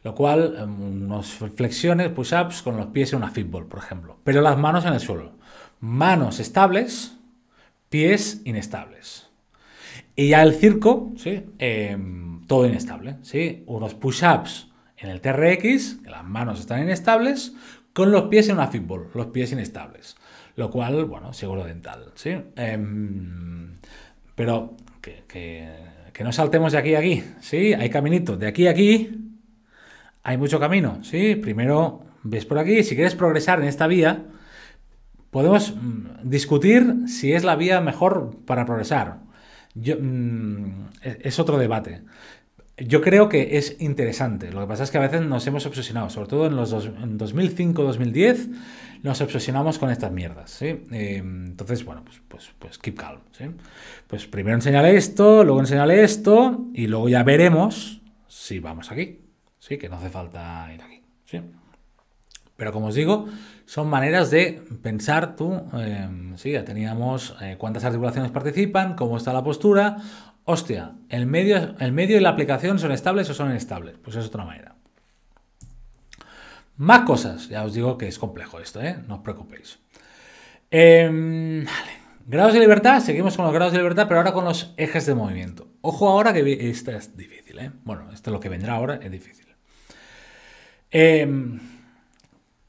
Lo cual, em, nos unos flexiones, push-ups con los pies en una fitball, por ejemplo, pero las manos en el suelo. Manos estables, pies inestables. Y ya el circo, ¿sí? Em, todo inestable. ¿sí? Unos push-ups en el TRX, que las manos están inestables, con los pies en una fitball, los pies inestables. Lo cual, bueno, seguro dental. ¿sí? Em, pero que, no saltemos de aquí a aquí. ¿sí? Hay caminitos. De aquí a aquí hay mucho camino. ¿sí? Primero ves por aquí. Si quieres progresar en esta vía, podemos mm, discutir si es la vía mejor para progresar. Yo, mm, e, es otro debate. Yo creo que es interesante. Lo que pasa es que a veces nos hemos obsesionado, sobre todo en los 2005, 2010, nos obsesionamos con estas mierdas. Eh, entonces, bueno, pues, pues, pues keep calm. Pues primero enseñale esto, luego enseñale esto, y luego ya veremos si vamos aquí. Sí, que no hace falta ir aquí. ¿sí? Pero como os digo, son maneras de pensar tú. Eh, si ya teníamos eh, cuántas articulaciones participan, cómo está la postura hostia, el medio, el medio y la aplicación son estables o son inestables. Pues es otra manera. Más cosas. Ya os digo que es complejo esto, ¿eh? No os preocupéis. Em, vale. Grados de libertad. Seguimos con los grados de libertad, pero ahora con los ejes de movimiento. Ojo ahora que esto es difícil, ¿eh? Bueno, esto es lo que vendrá ahora, es difícil. Em,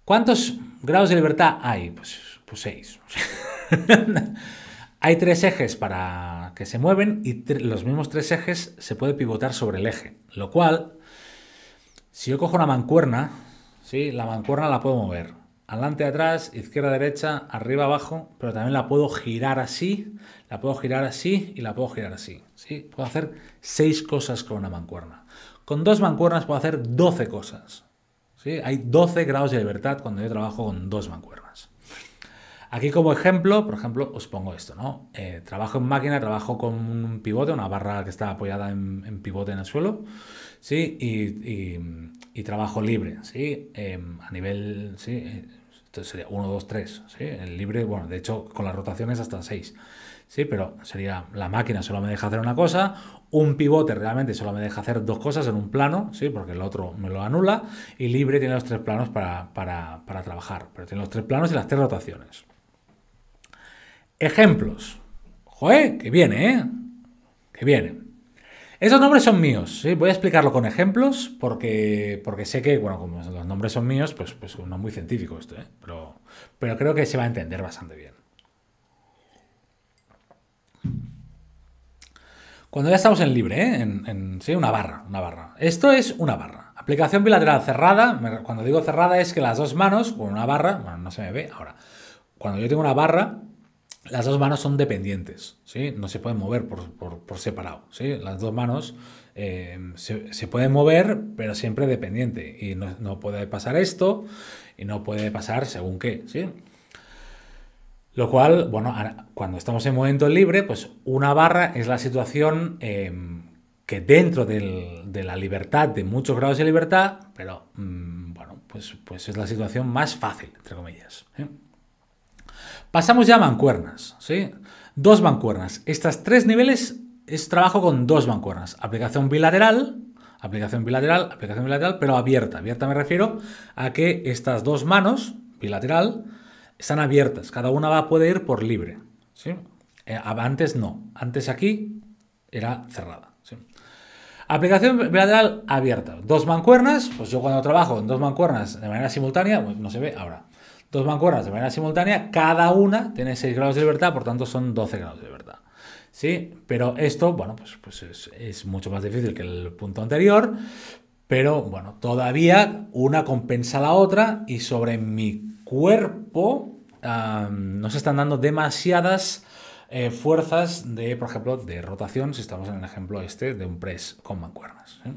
¿Cuántos grados de libertad hay? pues, pues seis. *laughs* hay tres ejes para que se mueven y los mismos tres ejes se puede pivotar sobre el eje. Lo cual, si yo cojo una mancuerna, si la mancuerna la puedo mover. Adelante, atrás, izquierda, derecha, arriba, abajo, pero también la puedo girar así, la puedo girar así y la puedo girar así. ¿sí? Puedo hacer seis cosas con una mancuerna. Con dos mancuernas puedo hacer 12 cosas. ¿sí? Hay 12 grados de libertad cuando yo trabajo con dos mancuernas. Aquí como ejemplo, por ejemplo, os pongo esto, ¿no? Eh, trabajo en máquina, trabajo con un pivote, una barra que está apoyada en, pivote en el suelo, ¿sí? Y, trabajo libre, ¿sí? Em, a nivel, ¿sí? Esto sería 1, 2, 3, ¿sí? El libre, bueno, de hecho, con las rotaciones hasta 6, ¿sí? Pero sería, la máquina solo me deja hacer una cosa, un pivote realmente solo me deja hacer dos cosas en un plano, ¿sí? porque el otro me lo anula, y libre tiene los tres planos para trabajar, pero tiene los tres planos y las tres rotaciones. Ejemplos. Joder, que viene, ¿eh? Que viene. Esos nombres son míos, ¿sí? voy a explicarlo con ejemplos porque, porque sé que, bueno, como los nombres son míos, pues, pues no es muy científico esto, ¿eh? pero, pero creo que se va a entender bastante bien. Cuando ya estamos en libre, ¿eh? en, ¿sí? una barra, una barra. Esto es una barra. Aplicación bilateral cerrada, cuando digo cerrada es que las dos manos, con una barra, bueno, no se me ve ahora, cuando yo tengo una barra, las dos manos son dependientes, ¿sí? no se pueden mover por, separado. ¿sí? Las dos manos em, se, pueden mover, pero siempre dependiente. Y no, puede pasar esto y no puede pasar según qué. ¿sí? Lo cual, bueno, cuando estamos en movimiento libre, pues una barra es la situación em, que dentro de la libertad, de muchos grados de libertad, pero mm, bueno, pues, pues es la situación más fácil, entre comillas. Pasamos ya a mancuernas, ¿sí? Dos mancuernas. estas tres niveles es trabajo con dos mancuernas. Aplicación bilateral, aplicación bilateral, aplicación bilateral, pero abierta. Abierta me refiero a que estas dos manos, bilateral, están abiertas. Cada una va, puede ir por libre. ¿sí? Eh, antes no. Antes aquí era cerrada. Aplicación bilateral abierta. Dos mancuernas, pues yo cuando trabajo en dos mancuernas de manera simultánea, pues no se ve ahora dos mancuernas de manera simultánea, cada una tiene 6 grados de libertad, por tanto son 12 grados de libertad. ¿Sí? Pero esto, bueno, pues, pues es, mucho más difícil que el punto anterior, pero bueno, todavía una compensa la otra y sobre mi cuerpo nos están dando demasiadas eh, fuerzas de, por ejemplo, de rotación, si estamos en el ejemplo este, de un press con mancuernas. ¿eh?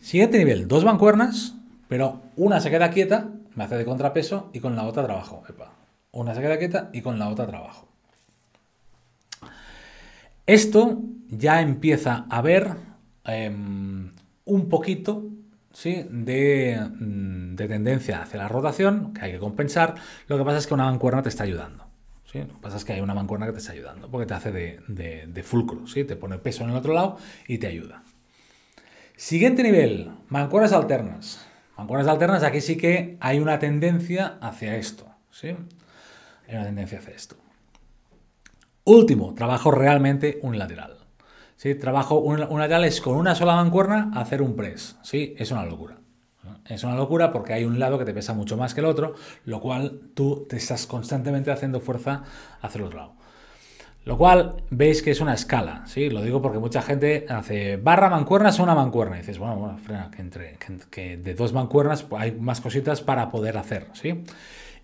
Siguiente nivel, dos mancuernas, pero una se queda quieta me hace de contrapeso y con la otra trabajo. Una se queda quieta y con la otra trabajo. Esto ya empieza a ver em, un poquito ¿sí? Mm, de, tendencia hacia la rotación, que hay que compensar. Lo que pasa es que una mancuerna te está ayudando. ¿sí? Lo que pasa es que hay una mancuerna que te está ayudando, porque te hace de, fulcro, ¿sí? te pone peso en el otro lado y te ayuda. Siguiente nivel, mancuernas alternas. Mancuernas alternas, aquí sí que hay una tendencia hacia esto. ¿sí? Hay una tendencia hacia esto. Último, trabajo realmente unilateral. ¿sí? Trabajo lateral es con una sola mancuerna hacer un press. ¿sí? Es una locura. Es una locura porque hay un lado que te pesa mucho más que el otro, lo cual tú te estás constantemente haciendo fuerza hacia el otro lado. Lo cual veis que es una escala, ¿sí? Lo digo porque mucha gente hace barra mancuernas o una mancuerna. Y dices, bueno, bueno, frena, que, entre, que, de dos mancuernas hay más cositas para poder hacer, ¿sí?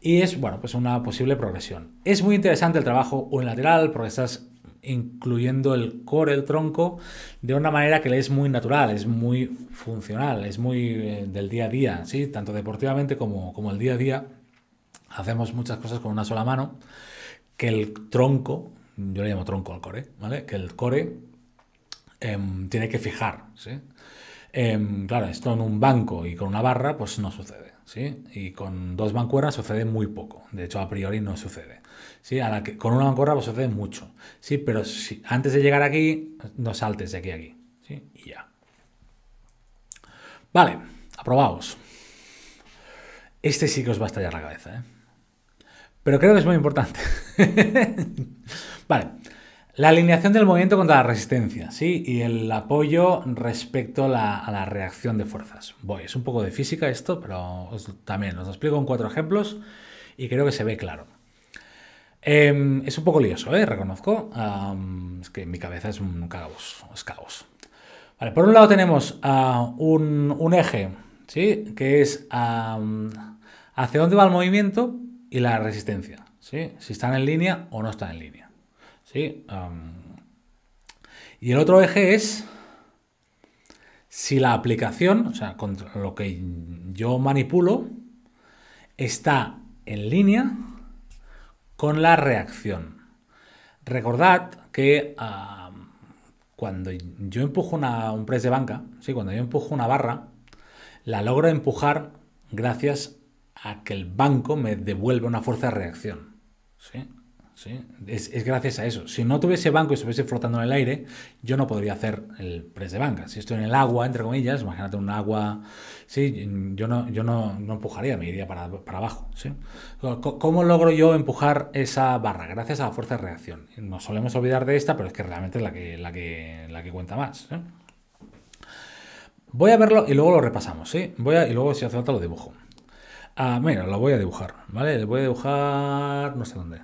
Y es, bueno, pues una posible progresión. Es muy interesante el trabajo unilateral porque estás incluyendo el core, el tronco, de una manera que le es muy natural, es muy funcional, es muy eh, del día a día, ¿sí? Tanto deportivamente como, como el día a día. Hacemos muchas cosas con una sola mano que el tronco yo le llamo tronco al core, ¿vale? Que el core em, tiene que fijar, ¿sí? Em, claro, esto en un banco y con una barra, pues no sucede, ¿sí? Y con dos bancuernas sucede muy poco, de hecho a priori no sucede, ¿sí? A la que, con una ancora pues sucede mucho, ¿sí? Pero si, antes de llegar aquí, no saltes de aquí a aquí, ¿sí? Y ya. Vale, aprobaos. Este sí que os va a estallar la cabeza, ¿eh? Pero creo que es muy importante. *laughs* Vale. La alineación del movimiento contra la resistencia, ¿sí? Y el apoyo respecto a la reacción de fuerzas. Voy, es un poco de física esto, pero también os lo explico en cuatro ejemplos y creo que se ve claro. Em, es un poco lioso, ¿eh? Reconozco. es que mi cabeza es un caos, es caos. por un lado tenemos un, eje, ¿sí? Que es hacia dónde va el movimiento y la resistencia, ¿sí? Si están en línea o no están en línea y el otro eje es si la aplicación, o sea, lo que yo manipulo, está en línea con la reacción. Recordad que cuando yo empujo una, un press de banca, ¿sí? cuando yo empujo una barra, la logro empujar gracias a que el banco me devuelve una fuerza de reacción. ¿sí? Es, gracias a eso. Si no tuviese banco y estuviese flotando en el aire, yo no podría hacer el press de banca. Si estoy en el agua, entre comillas, imagínate un agua, ¿sí? yo, no, yo no, empujaría, me iría para, abajo. ¿sí? ¿Cómo logro yo empujar esa barra? Gracias a la fuerza de reacción. Nos solemos olvidar de esta, pero es que realmente es la que, la que, cuenta más. Voy a verlo y luego lo repasamos, ¿sí? Voy y luego si hace falta lo dibujo. Ah, mira, lo voy a dibujar, ¿vale? Le voy a dibujar no sé dónde.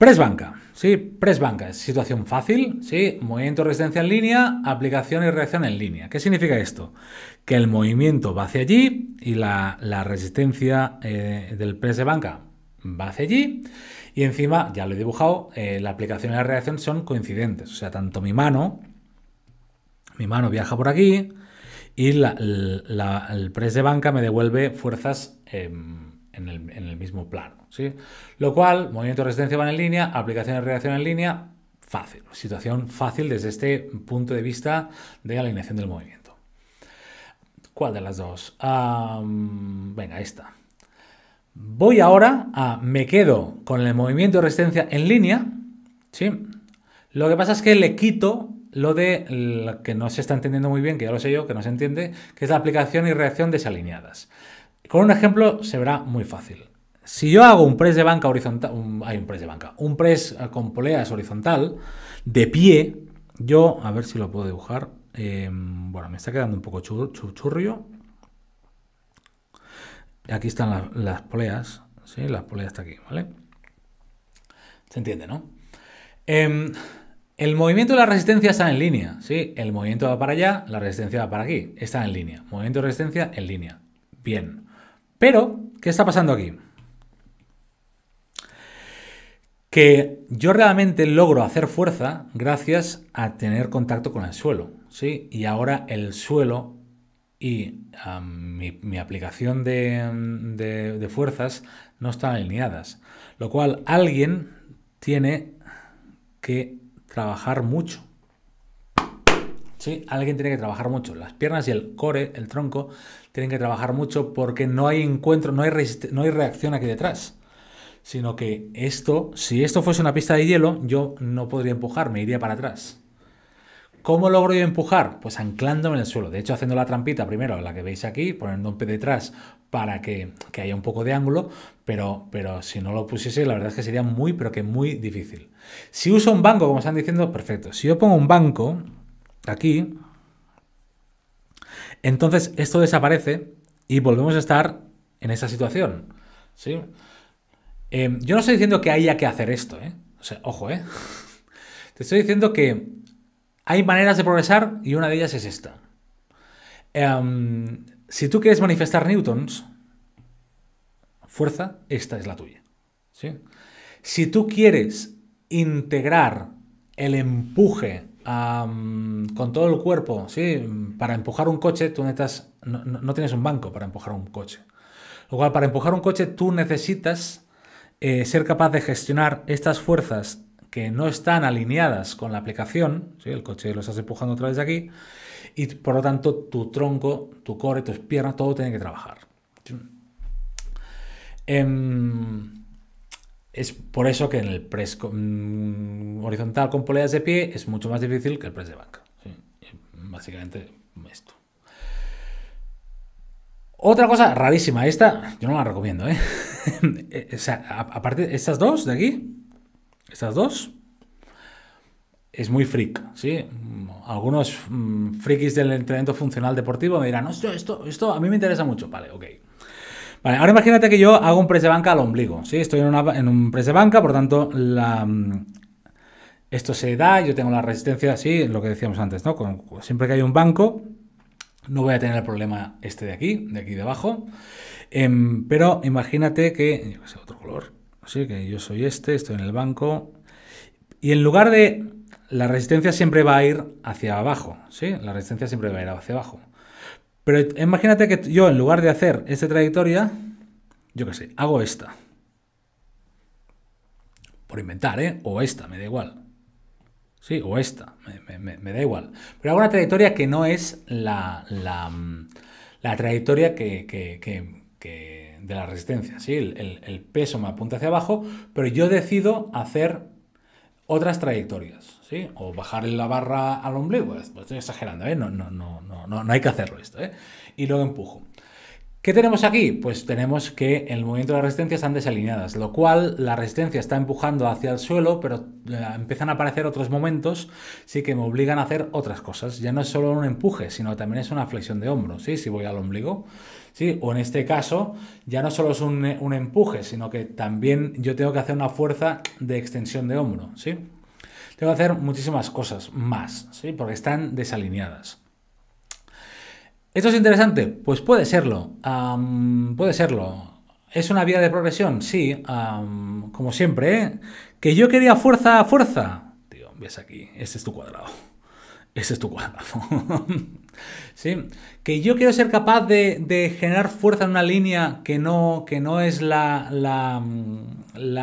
Presbanca. sí, banca, es situación fácil, sí, movimiento resistencia en línea, aplicación y reacción en línea. ¿Qué significa esto? Que el movimiento va hacia allí y la, resistencia eh, del press de banca va hacia allí y encima, ya lo he dibujado, eh, la aplicación y la reacción son coincidentes, o sea, tanto mi mano, mi mano viaja por aquí y el press de banca me devuelve fuerzas... Eh, en el, mismo plano. ¿sí? Lo cual, movimiento de resistencia van en línea, aplicación de reacción en línea, fácil. Situación fácil desde este punto de vista de alineación del movimiento. ¿Cuál de las dos? venga, esta. Voy ahora a me quedo con el movimiento de resistencia en línea. ¿sí? Lo que pasa es que le quito lo de que no se está entendiendo muy bien, que ya lo sé yo, que no se entiende, que es la aplicación y reacción desalineadas. Con un ejemplo se verá muy fácil. Si yo hago un press de banca horizontal, hay un press de banca, un press eh, con poleas horizontal, de pie, yo, a ver si lo puedo dibujar, em, bueno, me está quedando un poco chur, Aquí están las poleas, ¿sí? Las poleas está aquí, ¿vale? Se entiende, ¿no? Em, el movimiento de la resistencia está en línea, ¿sí? El movimiento va para allá, la resistencia va para aquí, está en línea. Movimiento de resistencia en línea. Bien. Pero, ¿qué está pasando aquí? Que yo realmente logro hacer fuerza gracias a tener contacto con el suelo, ¿sí? Y ahora el suelo y mi, aplicación de fuerzas no están alineadas. Lo cual alguien tiene que trabajar mucho Sí, alguien tiene que trabajar mucho. Las piernas y el core, el tronco, tienen que trabajar mucho porque no hay encuentro, no hay, no hay reacción aquí detrás. Sino que esto, si esto fuese una pista de hielo, yo no podría empujar, me iría para atrás. ¿Cómo logro yo empujar? Pues anclándome en el suelo. De hecho, haciendo la trampita primero, la que veis aquí, poniendo un pie detrás para que, que, haya un poco de ángulo, pero, pero si no lo pusiese, la verdad es que sería muy, pero que muy difícil. Si uso un banco, como están diciendo, perfecto. Si yo pongo un banco, aquí. Entonces esto desaparece y volvemos a estar en esa situación. ¿sí? Eh, yo no estoy diciendo que haya que hacer esto, ¿eh? ojo, ¿eh? *laughs* Te estoy diciendo que hay maneras de progresar y una de ellas es esta. Em, si tú quieres manifestar newtons, fuerza, esta es la tuya. Si tú quieres integrar el empuje con todo el cuerpo, ¿sí? Para empujar un coche, tú necesitas, no, tienes un banco para empujar un coche. Lo cual, para empujar un coche, tú necesitas eh, ser capaz de gestionar estas fuerzas que no están alineadas con la aplicación, ¿sí? el coche lo estás empujando otra vez de aquí, y por lo tanto tu tronco, tu core, tus piernas, todo tiene que trabajar. Em, es por eso que en el press mm, horizontal con poleas de pie es mucho más difícil que el press de banca. básicamente esto. Otra cosa rarísima, esta yo no la recomiendo, ¿eh? *laughs* Eh, aparte, estas dos de aquí, estas dos, es muy freak, ¿sí? Algunos mm, frikis del entrenamiento funcional deportivo me dirán, esto, esto a mí me interesa mucho, vale, ok, Vale, ahora imagínate que yo hago un press de banca al ombligo, ¿sí? Estoy en, un press de banca, por tanto, mm, esto se da, yo tengo la resistencia, así, lo que decíamos antes, ¿no? siempre que hay un banco, no voy a tener el problema este de aquí, de aquí debajo. Em, pero imagínate que, yo otro color, sí, que yo soy este, estoy en el banco, y en lugar de, la resistencia siempre va a ir hacia abajo, ¿sí? La resistencia siempre va a ir hacia abajo. Pero imagínate que yo en lugar de hacer esta trayectoria, yo qué sé, hago esta. Por inventar, ¿eh? O esta, me da igual. Sí, o esta, me, da igual. Pero hago una trayectoria que no es la, mm, trayectoria que, de la resistencia. ¿sí? el peso me apunta hacia abajo, pero yo decido hacer otras trayectorias. O bajar la barra al ombligo, pues estoy exagerando, ¿eh? No, no, no, no, no hay que hacerlo esto, ¿eh? Y luego empujo. ¿Qué tenemos aquí? Pues tenemos que el movimiento de la resistencias están desalineadas, lo cual la resistencia está empujando hacia el suelo, pero eh, empiezan a aparecer otros momentos sí que me obligan a hacer otras cosas. Ya no es solo un empuje, sino también es una flexión de hombro, ¿sí? Si voy al ombligo, ¿sí? O en este caso, ya no solo es un, un empuje, sino que también yo tengo que hacer una fuerza de extensión de hombro, ¿sí? tengo que hacer muchísimas cosas más, ¿sí? porque están desalineadas. ¿Esto es interesante? Pues puede serlo, puede serlo. ¿Es una vía de progresión? Sí, como siempre, ¿eh? Que yo quería fuerza a fuerza. Tío, ves aquí, este es tu cuadrado. este es tu cuadrado. *laughs* ¿Sí? Que yo quiero ser capaz de, generar fuerza en una línea que no, que no es la, la,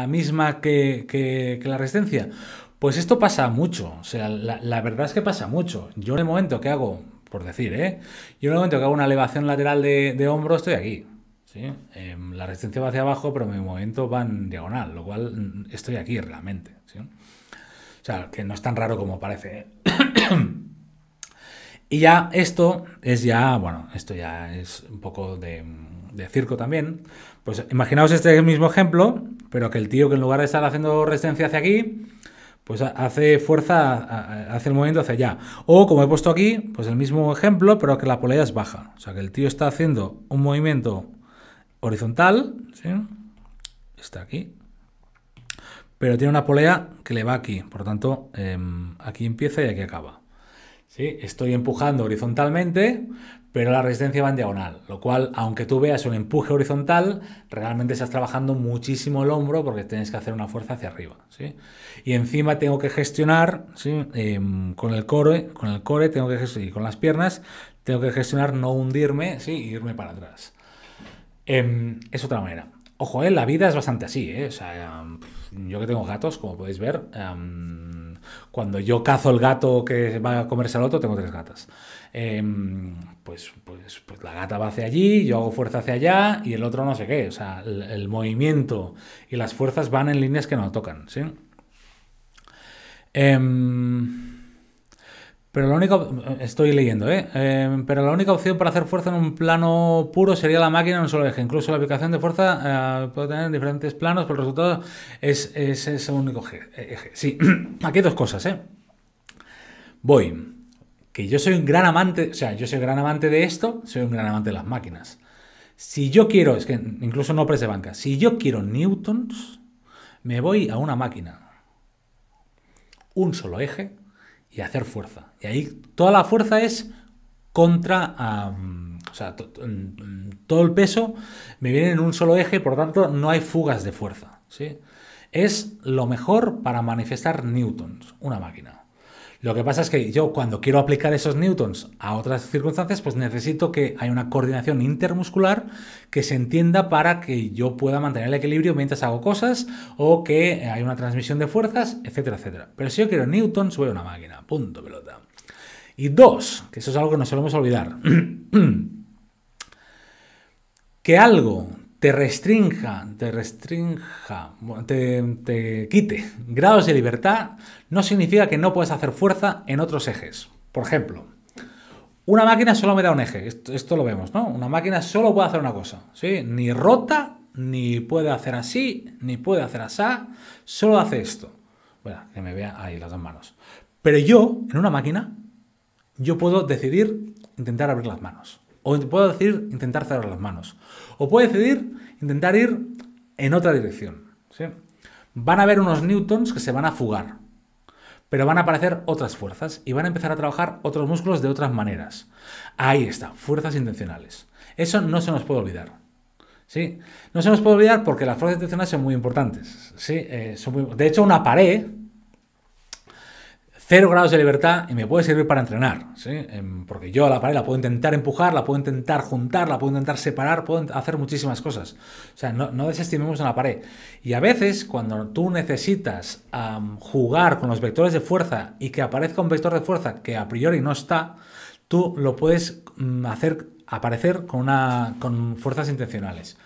misma que la resistencia. Pues esto pasa mucho, o sea, la, verdad es que pasa mucho. Yo en el momento que hago, por decir, ¿eh? Yo en el momento que hago una elevación lateral de, hombro estoy aquí, ¿sí? Em, la resistencia va hacia abajo, pero mi movimiento va en diagonal, lo cual mm, estoy aquí realmente, O sea, que no es tan raro como parece, ¿eh? *coughs* Y ya esto es ya, bueno, esto ya es un poco de, de, circo también. Pues imaginaos este mismo ejemplo, pero que el tío que en lugar de estar haciendo resistencia hacia aquí, pues hace fuerza, hace el movimiento hacia allá. O como he puesto aquí, pues el mismo ejemplo, pero que la polea es baja. O sea que el tío está haciendo un movimiento horizontal, está aquí, pero tiene una polea que le va aquí, por tanto, em, aquí empieza y aquí acaba. ¿Sí? Estoy empujando horizontalmente, pero la resistencia va en diagonal, lo cual, aunque tú veas un empuje horizontal, realmente estás trabajando muchísimo el hombro porque tienes que hacer una fuerza hacia arriba. ¿sí? Y encima tengo que gestionar, ¿sí? Em, con el core, con el core tengo que y con las piernas, tengo que gestionar no hundirme ¿sí? irme para atrás. Em, es otra manera. Ojo, eh, la vida es bastante así. ¿eh? O sea, em, yo que tengo gatos, como podéis ver, cuando yo cazo el gato que va a comerse al otro, tengo tres gatas. Em, pues, pues, pues, la gata va hacia allí, yo hago fuerza hacia allá y el otro no sé qué. O sea, el, movimiento y las fuerzas van en líneas que no tocan, ¿sí? Em, pero la única. Estoy leyendo, ¿eh? Em, pero la única opción para hacer fuerza en un plano puro sería la máquina en un solo eje. Incluso la aplicación de fuerza eh, puede tener diferentes planos, pero el resultado es, es ese único eje. Sí, *clears throat* aquí hay dos cosas, ¿eh? Voy que yo soy un gran amante, o sea, yo soy gran amante de esto, soy un gran amante de las máquinas. Si yo quiero, es que incluso no prese banca, si yo quiero newtons, me voy a una máquina, un solo eje y hacer fuerza. Y ahí toda la fuerza es contra, o sea, todo el peso me viene en un solo eje, por lo tanto no hay fugas de fuerza. Es lo mejor para manifestar newtons, una máquina. Lo que pasa es que yo cuando quiero aplicar esos newtons a otras circunstancias, pues necesito que haya una coordinación intermuscular que se entienda para que yo pueda mantener el equilibrio mientras hago cosas o que haya una transmisión de fuerzas, etcétera, etcétera. Pero si yo quiero newtons, voy a una máquina. Punto, pelota. Y dos, que eso es algo que nos solemos olvidar. *clears throat* que algo te restrinja, te restrinja, te, te quite grados de libertad, no significa que no puedes hacer fuerza en otros ejes. Por ejemplo, una máquina solo me da un eje, esto, lo vemos, ¿no? Una máquina solo puede hacer una cosa, ¿sí? Ni rota, ni puede hacer así, ni puede hacer así, solo hace esto. Bueno, que me vea ahí las dos manos. Pero yo, en una máquina, yo puedo decidir intentar abrir las manos. O puedo decidir intentar cerrar las manos. O puedo decidir intentar ir en otra dirección. Van a haber unos newtons que se van a fugar. Pero van a aparecer otras fuerzas y van a empezar a trabajar otros músculos de otras maneras. Ahí está, fuerzas intencionales. Eso no se nos puede olvidar. ¿sí? No se nos puede olvidar porque las fuerzas intencionales son muy importantes. ¿sí? Eh, de hecho, una pared cero grados de libertad y me puede servir para entrenar, em, Porque yo a la pared la puedo intentar empujar, la puedo intentar juntar, la puedo intentar separar, puedo hacer muchísimas cosas. O sea, no, desestimemos a la pared. Y a veces, cuando tú necesitas jugar con los vectores de fuerza y que aparezca un vector de fuerza que a priori no está, tú lo puedes mm, hacer aparecer con, una, con fuerzas intencionales.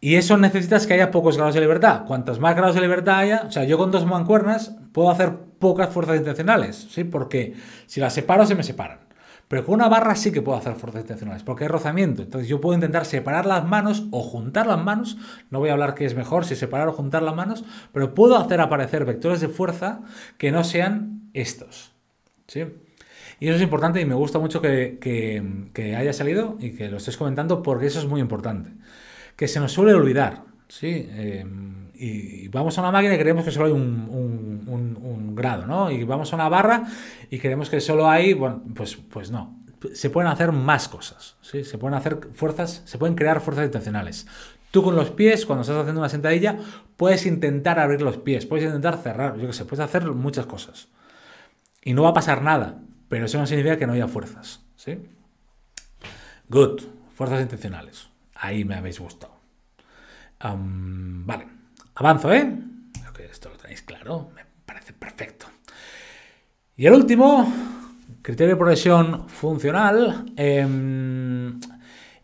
Y eso necesitas que haya pocos grados de libertad. Cuantos más grados de libertad haya, o sea, yo con dos mancuernas puedo hacer pocas fuerzas intencionales, ¿sí? Porque si las separo, se me separan. Pero con una barra sí que puedo hacer fuerzas intencionales, porque hay rozamiento. Entonces yo puedo intentar separar las manos o juntar las manos. No voy a hablar qué es mejor, si separar o juntar las manos, pero puedo hacer aparecer vectores de fuerza que no sean estos. ¿Sí? Y eso es importante y me gusta mucho que, haya salido y que lo estés comentando porque eso es muy importante. Que se nos suele olvidar, ¿sí? Eh, y, vamos a una máquina y creemos que solo hay un, grado, ¿no? Y vamos a una barra y creemos que solo hay, bueno, pues, pues no. Se pueden hacer más cosas, ¿sí? Se pueden hacer fuerzas, se pueden crear fuerzas intencionales. Tú con los pies, cuando estás haciendo una sentadilla, puedes intentar abrir los pies, puedes intentar cerrar, yo qué sé, puedes hacer muchas cosas. Y no va a pasar nada, pero eso no significa que no haya fuerzas, ¿sí? Good, fuerzas intencionales. Ahí me habéis gustado. vale. Avanzo, ¿eh? esto lo tenéis claro, me parece perfecto. Y el último, criterio de progresión funcional, em,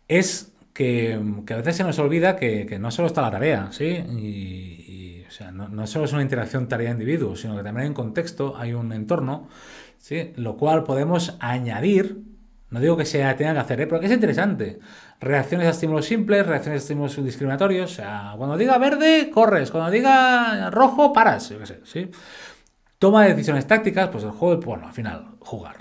es que, a veces se nos olvida que, no solo está la tarea, ¿sí? Y, no, solo es una interacción tarea-individuo, sino que también hay un contexto, hay un entorno, ¿sí? Lo cual podemos añadir, no digo que se tenga que hacer, ¿eh? pero que es interesante, Reacciones a estímulos simples, reacciones a estímulos discriminatorios. O sea, cuando diga verde, corres. Cuando diga rojo, paras. Yo qué sé, ¿sí? Toma de decisiones tácticas, pues el juego, bueno, al final, jugar.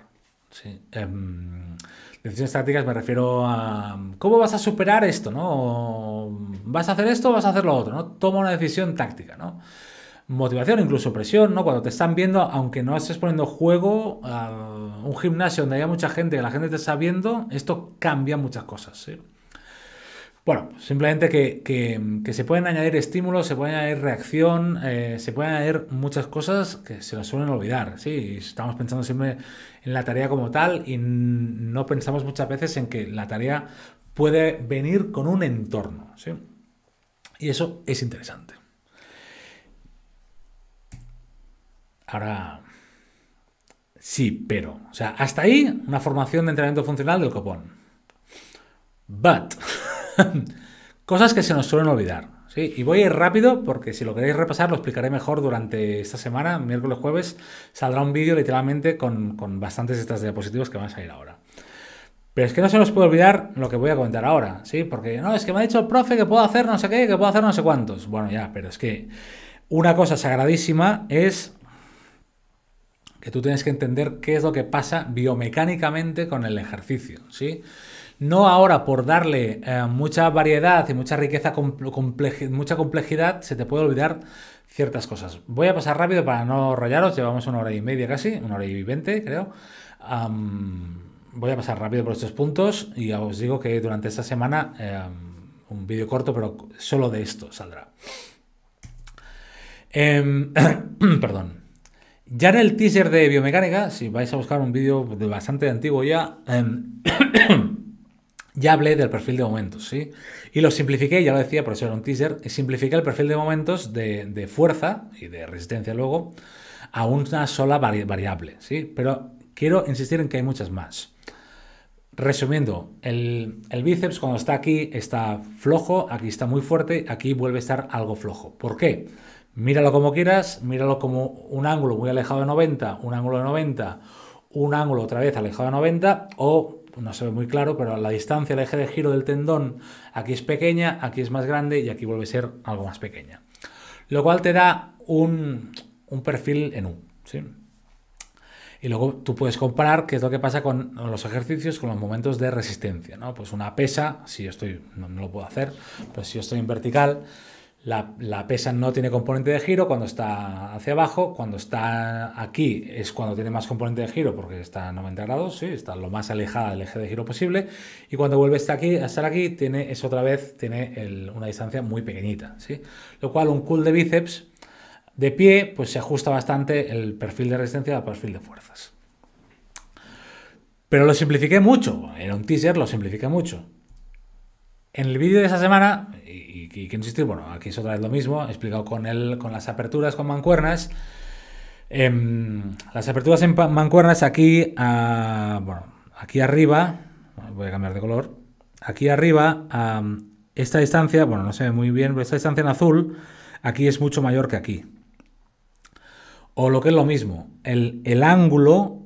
¿sí? Em, decisiones tácticas me refiero a cómo vas a superar esto, ¿no? ¿Vas a hacer esto o vas a hacer lo otro? ¿no? Toma una decisión táctica, ¿no? Motivación, incluso presión, ¿no? Cuando te están viendo, aunque no estés poniendo juego, un gimnasio donde haya mucha gente, que la gente te está viendo, esto cambia muchas cosas. ¿eh? Bueno, simplemente que, se pueden añadir estímulos, se puede añadir reacción, eh, se pueden añadir muchas cosas que se nos suelen olvidar, Estamos pensando siempre en la tarea como tal y no pensamos muchas veces en que la tarea puede venir con un entorno, Y eso es interesante. Ahora Sí, pero. O sea, hasta ahí una formación de entrenamiento funcional del copón. But. *laughs* cosas que se nos suelen olvidar. Y voy a ir rápido porque si lo queréis repasar lo explicaré mejor durante esta semana, miércoles, jueves, saldrá un vídeo literalmente con, bastantes de estas diapositivas que van a salir ahora. Pero es que no se nos puede olvidar lo que voy a comentar ahora, ¿sí? Porque no, es que me ha dicho el profe que puedo hacer no sé qué, que puedo hacer no sé cuántos. Bueno, ya, pero es que una cosa sagradísima es tú tienes que entender qué es lo que pasa biomecánicamente con el ejercicio, ¿sí? No ahora por darle eh, mucha variedad y mucha riqueza, mucha complejidad, se te puede olvidar ciertas cosas. Voy a pasar rápido para no rollaros, llevamos una hora y media casi, una hora y veinte creo. voy a pasar rápido por estos puntos y ya os digo que durante esta semana em, un vídeo corto, pero solo de esto saldrá. Em, *coughs* perdón. Ya en el teaser de biomecánica, si vais a buscar un vídeo de bastante antiguo ya, em, *coughs* ya hablé del perfil de momentos, ¿sí? Y lo simplifiqué, ya lo decía, por eso era un teaser, simplifiqué el perfil de momentos de, fuerza y de resistencia luego a una sola variable, ¿sí? Pero quiero insistir en que hay muchas más. Resumiendo, el, el, bíceps cuando está aquí está flojo, aquí está muy fuerte, aquí vuelve a estar algo flojo. ¿Por qué? Míralo como quieras, míralo como un ángulo muy alejado de 90, un ángulo de 90, un ángulo otra vez alejado de 90 o no se ve muy claro, pero la distancia, el eje de giro del tendón aquí es pequeña, aquí es más grande y aquí vuelve a ser algo más pequeña. Lo cual te da un, perfil en U. ¿sí? Y luego tú puedes comparar qué es lo que pasa con los ejercicios, con los momentos de resistencia. ¿no? Pues una pesa, si yo estoy, no, lo puedo hacer, pero si yo estoy en vertical, la, pesa no tiene componente de giro cuando está hacia abajo, cuando está aquí es cuando tiene más componente de giro porque está a 90 grados, sí, está lo más alejada del eje de giro posible, y cuando vuelve a estar aquí, a aquí tiene, es otra vez, tiene una distancia muy pequeñita, ¿sí? lo cual un cool de bíceps de pie pues se ajusta bastante el perfil de resistencia al perfil de fuerzas. Pero lo simplifiqué mucho, en un teaser lo simplifiqué mucho. En el vídeo de esa semana y, que insistir, bueno, aquí es otra vez lo mismo, he explicado con, él, con las aperturas con mancuernas. Em, las aperturas en mancuernas aquí, bueno, aquí arriba, voy a cambiar de color, aquí arriba, esta distancia, bueno, no se ve muy bien, pero esta distancia en azul, aquí es mucho mayor que aquí. O lo que es lo mismo, el, el ángulo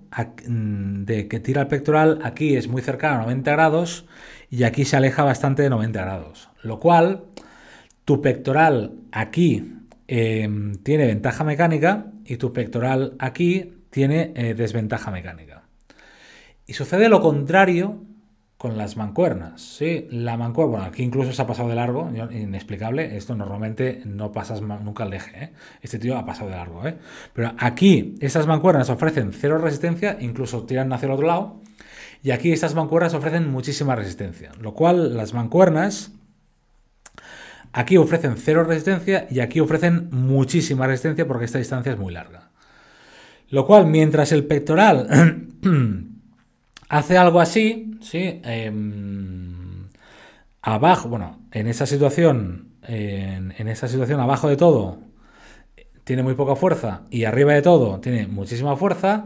mm, de que tira el pectoral aquí es muy cercano a 90 grados y aquí se aleja bastante de 90 grados. Lo cual, tu pectoral aquí eh, tiene ventaja mecánica y tu pectoral aquí tiene eh, desventaja mecánica. Y sucede lo contrario con las mancuernas. ¿sí? La mancuerna, bueno, aquí incluso se ha pasado de largo, inexplicable. Esto normalmente no pasas nunca al eje. ¿eh? Este tío ha pasado de largo. ¿eh? Pero aquí estas mancuernas ofrecen cero resistencia, incluso tiran hacia el otro lado. Y aquí estas mancuernas ofrecen muchísima resistencia. Lo cual las mancuernas Aquí ofrecen cero resistencia y aquí ofrecen muchísima resistencia porque esta distancia es muy larga. Lo cual, mientras el pectoral *clears throat* hace algo así, ¿sí? Em, abajo, bueno, en esa situación, en, esa situación abajo de todo, tiene muy poca fuerza y arriba de todo tiene muchísima fuerza,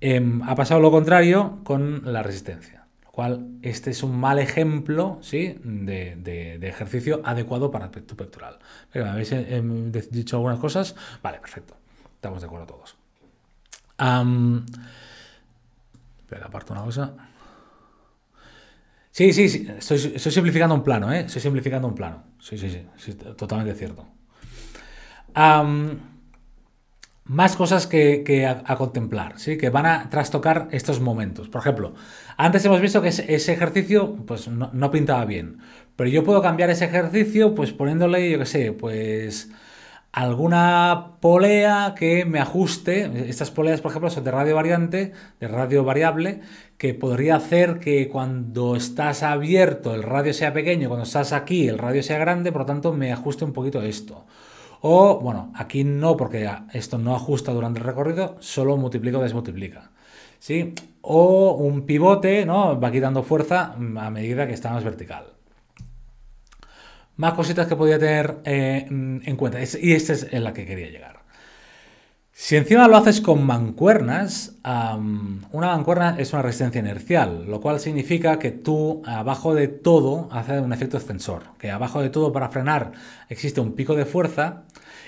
em, ha pasado lo contrario con la resistencia cual este es un mal ejemplo ¿sí? de, ejercicio adecuado para tu pectoral. Pero, ¿Habéis eh, em, dicho algunas cosas? Vale, perfecto. Estamos de acuerdo todos. pero espera, aparto una cosa. Sí, sí, Estoy, simplificando un plano, ¿eh? Estoy simplificando un plano. Sí, sí, sí. totalmente cierto más cosas que, a, contemplar, ¿sí? que van a trastocar estos momentos. Por ejemplo, antes hemos visto que ese, ejercicio pues, no, pintaba bien, pero yo puedo cambiar ese ejercicio pues poniéndole, yo qué sé, pues alguna polea que me ajuste. Estas poleas, por ejemplo, son de radio variante, de radio variable, que podría hacer que cuando estás abierto el radio sea pequeño, cuando estás aquí el radio sea grande, por lo tanto me ajuste un poquito esto. O, bueno, aquí no, porque esto no ajusta durante el recorrido, solo multiplica o desmultiplica. ¿Sí? O un pivote, ¿no? Va quitando fuerza mm, a medida que está más vertical. Más cositas que podía tener eh, mm, en cuenta. Y esta es en la que quería llegar. Si encima lo haces con mancuernas, una mancuerna es una resistencia inercial, lo cual significa que tú abajo de todo haces un efecto extensor. que abajo de todo para frenar existe un pico de fuerza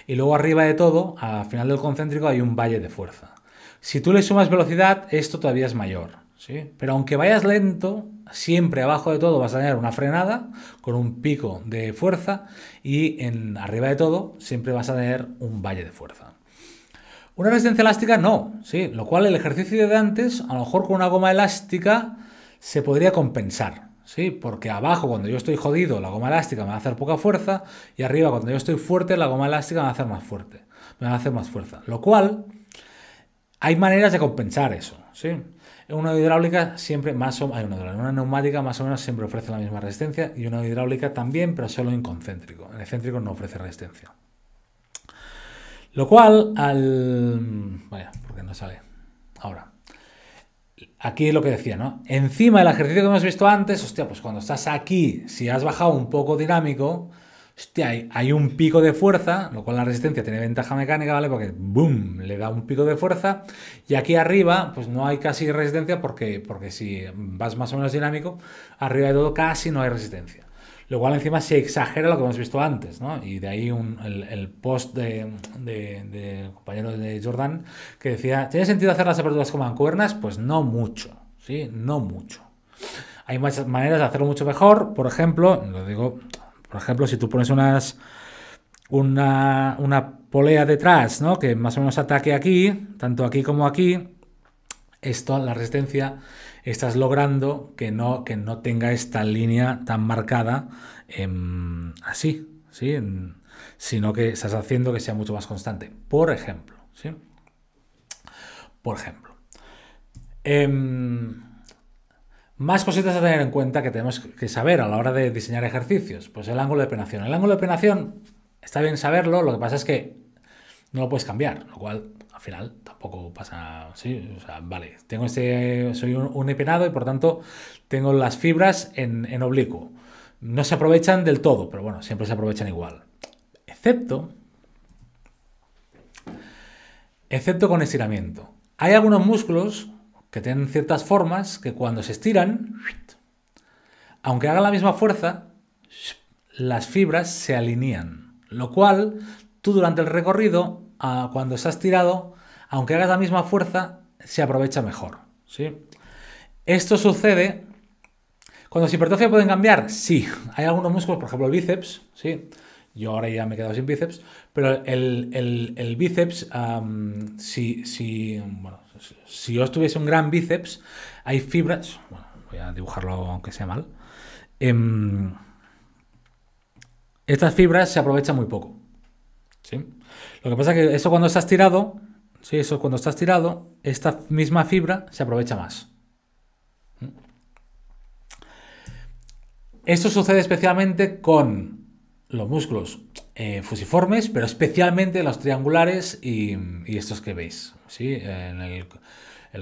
y luego arriba de todo, al final del concéntrico, hay un valle de fuerza. Si tú le sumas velocidad, esto todavía es mayor. Pero aunque vayas lento, siempre abajo de todo vas a tener una frenada con un pico de fuerza y en, arriba de todo siempre vas a tener un valle de fuerza. Una resistencia elástica no, ¿sí? lo cual el ejercicio de antes, a lo mejor con una goma elástica, se podría compensar. ¿sí? Porque abajo, cuando yo estoy jodido, la goma elástica me va a hacer poca fuerza, y arriba, cuando yo estoy fuerte, la goma elástica me va a hacer más fuerte, me va a hacer más fuerza. Lo cual, hay maneras de compensar eso, ¿sí? Una hidráulica siempre más o hay una, una neumática más o menos siempre ofrece la misma resistencia y una hidráulica también, pero solo en concéntrico. En excéntrico no ofrece resistencia. Lo cual al... Vaya, porque no sale. Ahora aquí es lo que decía, ¿no? Encima del ejercicio que hemos visto antes, hostia, pues cuando estás aquí, si has bajado un poco dinámico, hay, un pico de fuerza, lo cual la resistencia tiene ventaja mecánica, ¿vale? Porque, ¡boom!, le da un pico de fuerza. Y aquí arriba, pues no hay casi resistencia porque, porque si vas más o menos dinámico, arriba de todo casi no hay resistencia lo cual encima se exagera lo que hemos visto antes, ¿no? Y de ahí el, post de, de, de, compañero de Jordan que decía, ¿tiene sentido hacer las aperturas con mancuernas? Pues no mucho, ¿sí? No mucho. Hay muchas maneras de hacerlo mucho mejor, por ejemplo, lo digo, por ejemplo, si tú pones unas... Una, una polea detrás, ¿no? Que más o menos ataque aquí, tanto aquí como aquí, esto, la resistencia estás logrando que no, que no tenga esta línea tan marcada em, así, ¿sí? sino que estás haciendo que sea mucho más constante. Por ejemplo, ¿sí? Por ejemplo. Em, más cositas a tener en cuenta que tenemos que saber a la hora de diseñar ejercicios. Pues el ángulo de penación. El ángulo de penación está bien saberlo, lo que pasa es que no lo puedes cambiar, lo cual al final tampoco pasa, sí, o sea, vale, tengo este, soy un, un y por tanto tengo las fibras en, oblicuo. No se aprovechan del todo, pero bueno, siempre se aprovechan igual. Excepto, excepto con estiramiento. Hay algunos músculos que tienen ciertas formas que cuando se estiran, aunque hagan la misma fuerza, las fibras se alinean, lo cual tú durante el recorrido cuando estás tirado, aunque hagas la misma fuerza, se aprovecha mejor. ¿sí? Esto sucede. Cuando las pueden cambiar, sí. Hay algunos músculos, por ejemplo, el bíceps, sí. Yo ahora ya me he quedado sin bíceps, pero el, bíceps, si, si, bueno, yo tuviese un gran bíceps, hay fibras, voy a dibujarlo aunque sea mal, em, estas fibras se aprovechan muy poco. Lo que pasa es que eso cuando estás tirado, sí, eso cuando estás tirado, esta misma fibra se aprovecha más. Mm. Esto sucede especialmente con los músculos eh, fusiformes, pero especialmente los triangulares y, estos que veis. En el,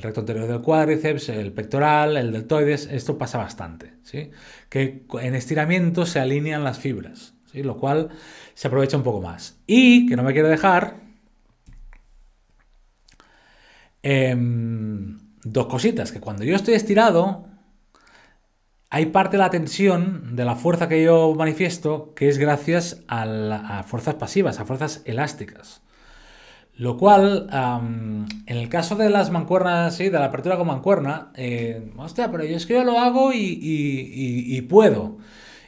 recto anterior del cuádriceps, el pectoral, el deltoides, esto pasa bastante. ¿sí? Que en estiramiento se alinean las fibras, lo cual se aprovecha un poco más. Y, que no me quiero dejar, em, dos cositas, que cuando yo estoy estirado, hay parte de la tensión, de la fuerza que yo manifiesto, que es gracias a, fuerzas pasivas, a fuerzas elásticas. Lo cual, en el caso de las mancuernas, y de la apertura con mancuerna, eh, hostia, pero yo es que yo lo hago y puedo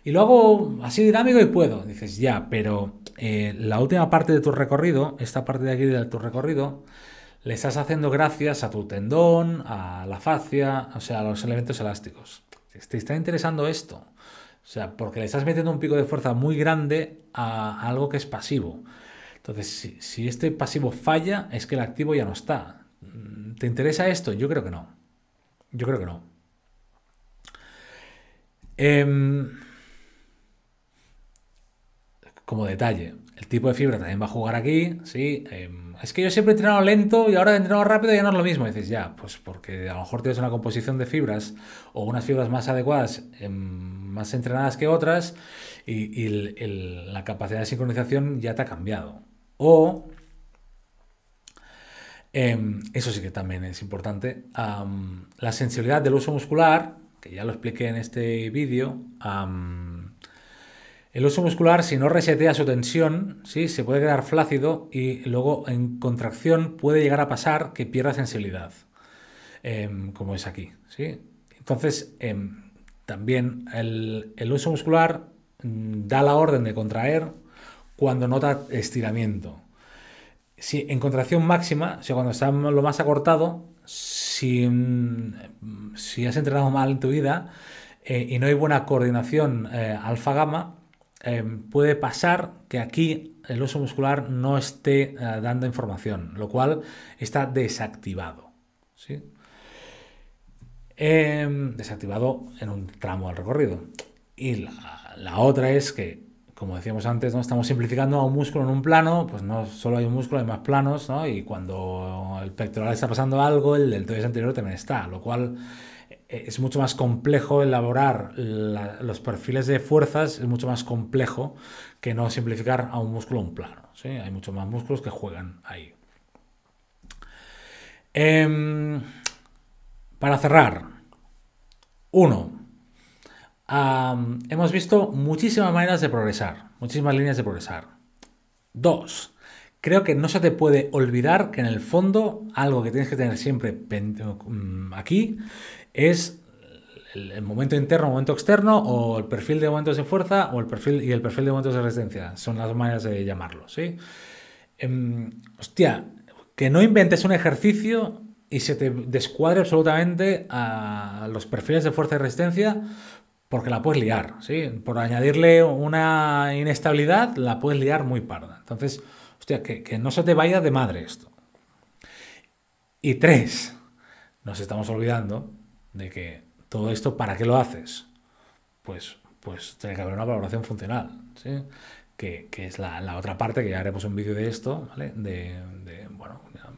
y lo hago así dinámico y puedo. Dices, ya, pero eh, la última parte de tu recorrido, esta parte de aquí de tu recorrido, le estás haciendo gracias a tu tendón, a la fascia, o sea, a los elementos elásticos. Te está interesando esto. O sea, porque le estás metiendo un pico de fuerza muy grande a algo que es pasivo. Entonces, si, este pasivo falla, es que el activo ya no está. ¿Te interesa esto? Yo creo que no. Yo creo que no. Eh, como detalle. El tipo de fibra también va a jugar aquí, sí. Em, es que yo siempre he entrenado lento y ahora he entrenado rápido y ya no es lo mismo. dices, ya, pues porque a lo mejor tienes una composición de fibras o unas fibras más adecuadas, em, más entrenadas que otras, y, la capacidad de sincronización ya te ha cambiado. O, em, eso sí que también es importante, la sensibilidad del uso muscular, que ya lo expliqué en este vídeo, el uso muscular, si no resetea su tensión, ¿sí? se puede quedar flácido y luego en contracción puede llegar a pasar que pierda sensibilidad, em, como es aquí. ¿sí? Entonces, em, también el, uso muscular mm, da la orden de contraer cuando nota estiramiento. Si en contracción máxima, cuando está lo más acortado, si, mm, si has entrenado mal en tu vida eh, y no hay buena coordinación eh, alfa-gama, Em, puede pasar que aquí el uso muscular no esté eh, dando información, lo cual está desactivado. ¿sí? Em, desactivado en un tramo del recorrido. Y la, otra es que, como decíamos antes, ¿no? estamos simplificando a un músculo en un plano, pues no solo hay un músculo, hay más planos, ¿no? y cuando el pectoral está pasando algo, el deltoides anterior también está, lo cual eh, es mucho más complejo elaborar los perfiles de fuerzas, es mucho más complejo que no simplificar a un músculo un plano. Hay muchos más músculos que juegan ahí. Em, para cerrar, uno, hemos visto muchísimas maneras de progresar, muchísimas líneas de progresar. Dos, Creo que no se te puede olvidar que en el fondo algo que tienes que tener siempre mm, aquí es el momento interno, momento externo, o el perfil de momentos de fuerza o el perfil, y el perfil de momentos de resistencia. Son las maneras de llamarlo, ¿sí? Em, hostia, que no inventes un ejercicio y se te descuadre absolutamente a los perfiles de fuerza y resistencia porque la puedes liar, Por añadirle una inestabilidad, la puedes liar muy parda. Entonces, que, no se te vaya de madre esto. Y tres, nos estamos olvidando de que todo esto, ¿para qué lo haces? Pues, pues tiene que haber una valoración funcional, ¿sí? que, es la, otra parte, que ya haremos un vídeo de esto, ¿vale? De,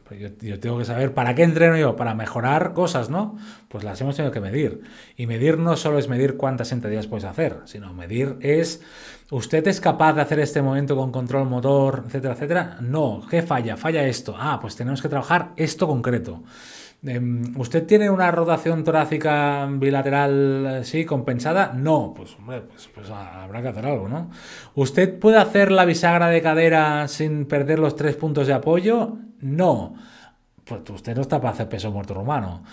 pues yo, tengo que saber, ¿para qué entreno yo? Para mejorar cosas, ¿no? Pues las hemos tenido que medir. Y medir no solo es medir cuántas sentadillas puedes hacer, sino medir es ¿Usted es capaz de hacer este momento con control motor, etcétera, etcétera? No, ¿qué falla? Falla esto. Ah, pues tenemos que trabajar esto concreto. Em, ¿Usted tiene una rotación torácica bilateral, eh, sí, compensada? No, pues hombre, pues, pues ah, habrá que hacer algo, ¿no? ¿Usted puede hacer la bisagra de cadera sin perder los tres puntos de apoyo? No, pues usted no está para hacer peso muerto romano.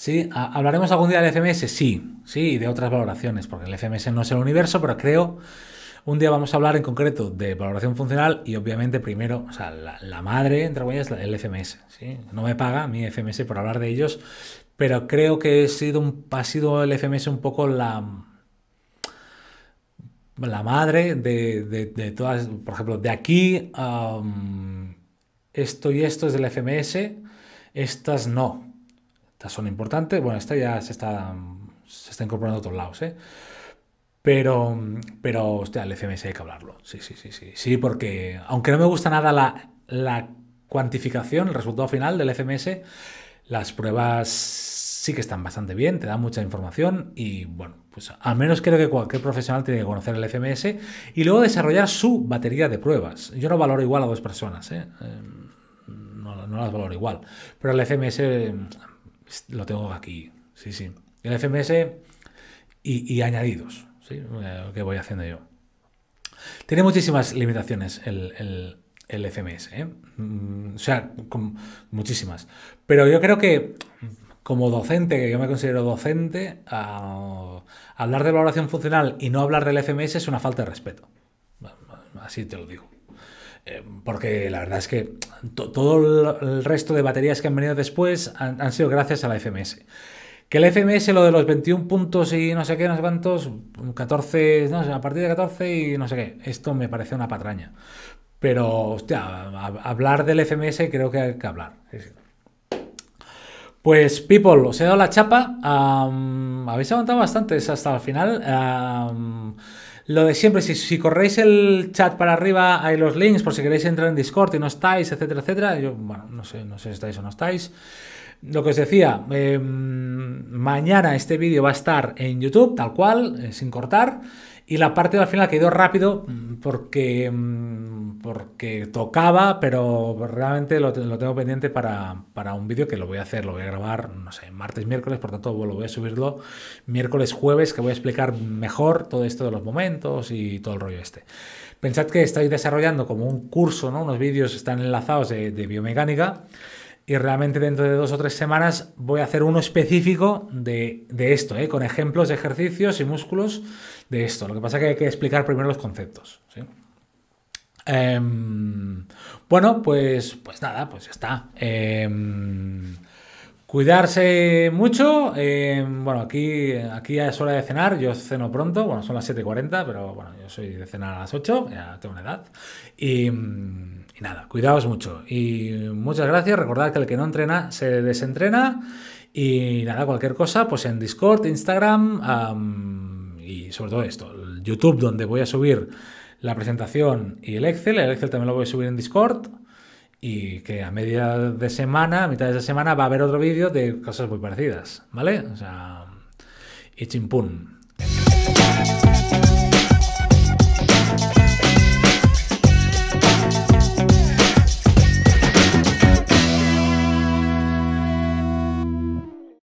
¿sí? ¿Hablaremos algún día del FMS? Sí, sí, y de otras valoraciones, porque el FMS no es el universo, pero creo... Un día vamos a hablar en concreto de valoración funcional y obviamente primero, o sea, la, madre, entre comillas, el FMS. No me paga mi FMS por hablar de ellos, pero creo que sido un, ha sido el FMS un poco la, la madre de, todas, por ejemplo, de aquí, esto y esto es del FMS, estas no, estas son importantes. Bueno, esta ya se está, se está incorporando a otros lados, ¿eh? Pero, pero, hostia, el FMS hay que hablarlo. Sí, sí, sí, sí. Sí, porque aunque no me gusta nada la, cuantificación, el resultado final del FMS, las pruebas sí que están bastante bien, te dan mucha información y bueno, pues al menos creo que cualquier profesional tiene que conocer el FMS y luego desarrollar su batería de pruebas. Yo no valoro igual a dos personas, ¿eh? em, no, no, las valoro igual, pero el FMS lo tengo aquí, sí, sí. El FMS y, añadidos, ¿sí? Lo eh, que voy haciendo yo. Tiene muchísimas limitaciones el, FMS, ¿eh? mm, o sea, muchísimas. Pero yo creo que como docente, que yo me considero docente, ah, hablar de valoración funcional y no hablar del FMS es una falta de respeto. Así te lo digo. Em, porque la verdad es que todo el resto de baterías que han venido después han, sido gracias a la FMS. Que el FMS, lo de los 21 puntos y no sé qué, no sé cuántos, 14, no sé, a partir de 14 y no sé qué, esto me parece una patraña. Pero, hostia, hablar del FMS creo que hay que hablar. Pues, people, os he dado la chapa. habéis aguantado bastantes hasta el final. Lo de siempre, si, corréis el chat para arriba, hay los links por si queréis entrar en Discord y no estáis, etcétera, etcétera. Yo, bueno, no sé, no sé si estáis o no estáis. Lo que os decía, em, mañana este vídeo va a estar en YouTube, tal cual, eh, sin cortar. Y la parte la final quedó rápido mm, porque, mm, porque tocaba, pero realmente lo, tengo pendiente para, un vídeo que lo voy a hacer, lo voy a grabar, no sé, martes, miércoles, por tanto lo voy a subirlo miércoles, jueves, que voy a explicar mejor todo esto de los momentos y todo el rollo este. Pensad que estáis desarrollando como un curso, ¿no? Unos vídeos están enlazados de, biomecánica y realmente dentro de dos o tres semanas voy a hacer uno específico de, de esto, ¿eh? con ejemplos de ejercicios y músculos de esto. Lo que pasa es que hay que explicar primero los conceptos. Em, bueno, pues, pues nada, pues ya está. Em, cuidarse mucho. Em, bueno, aquí, aquí ya es hora de cenar. Yo ceno pronto. Bueno, son las 7.40, pero bueno, yo soy de cenar a las 8. Ya tengo una edad. Y, nada, cuidaos mucho. Y muchas gracias. Recordad que el que no entrena se desentrena. Y nada, cualquier cosa, pues en Discord, Instagram y sobre todo esto, YouTube donde voy a subir la presentación y el Excel, el Excel también lo voy a subir en Discord y que a media de semana, a mitad de semana va a haber otro vídeo de cosas muy parecidas, ¿vale? O sea, y chimpum.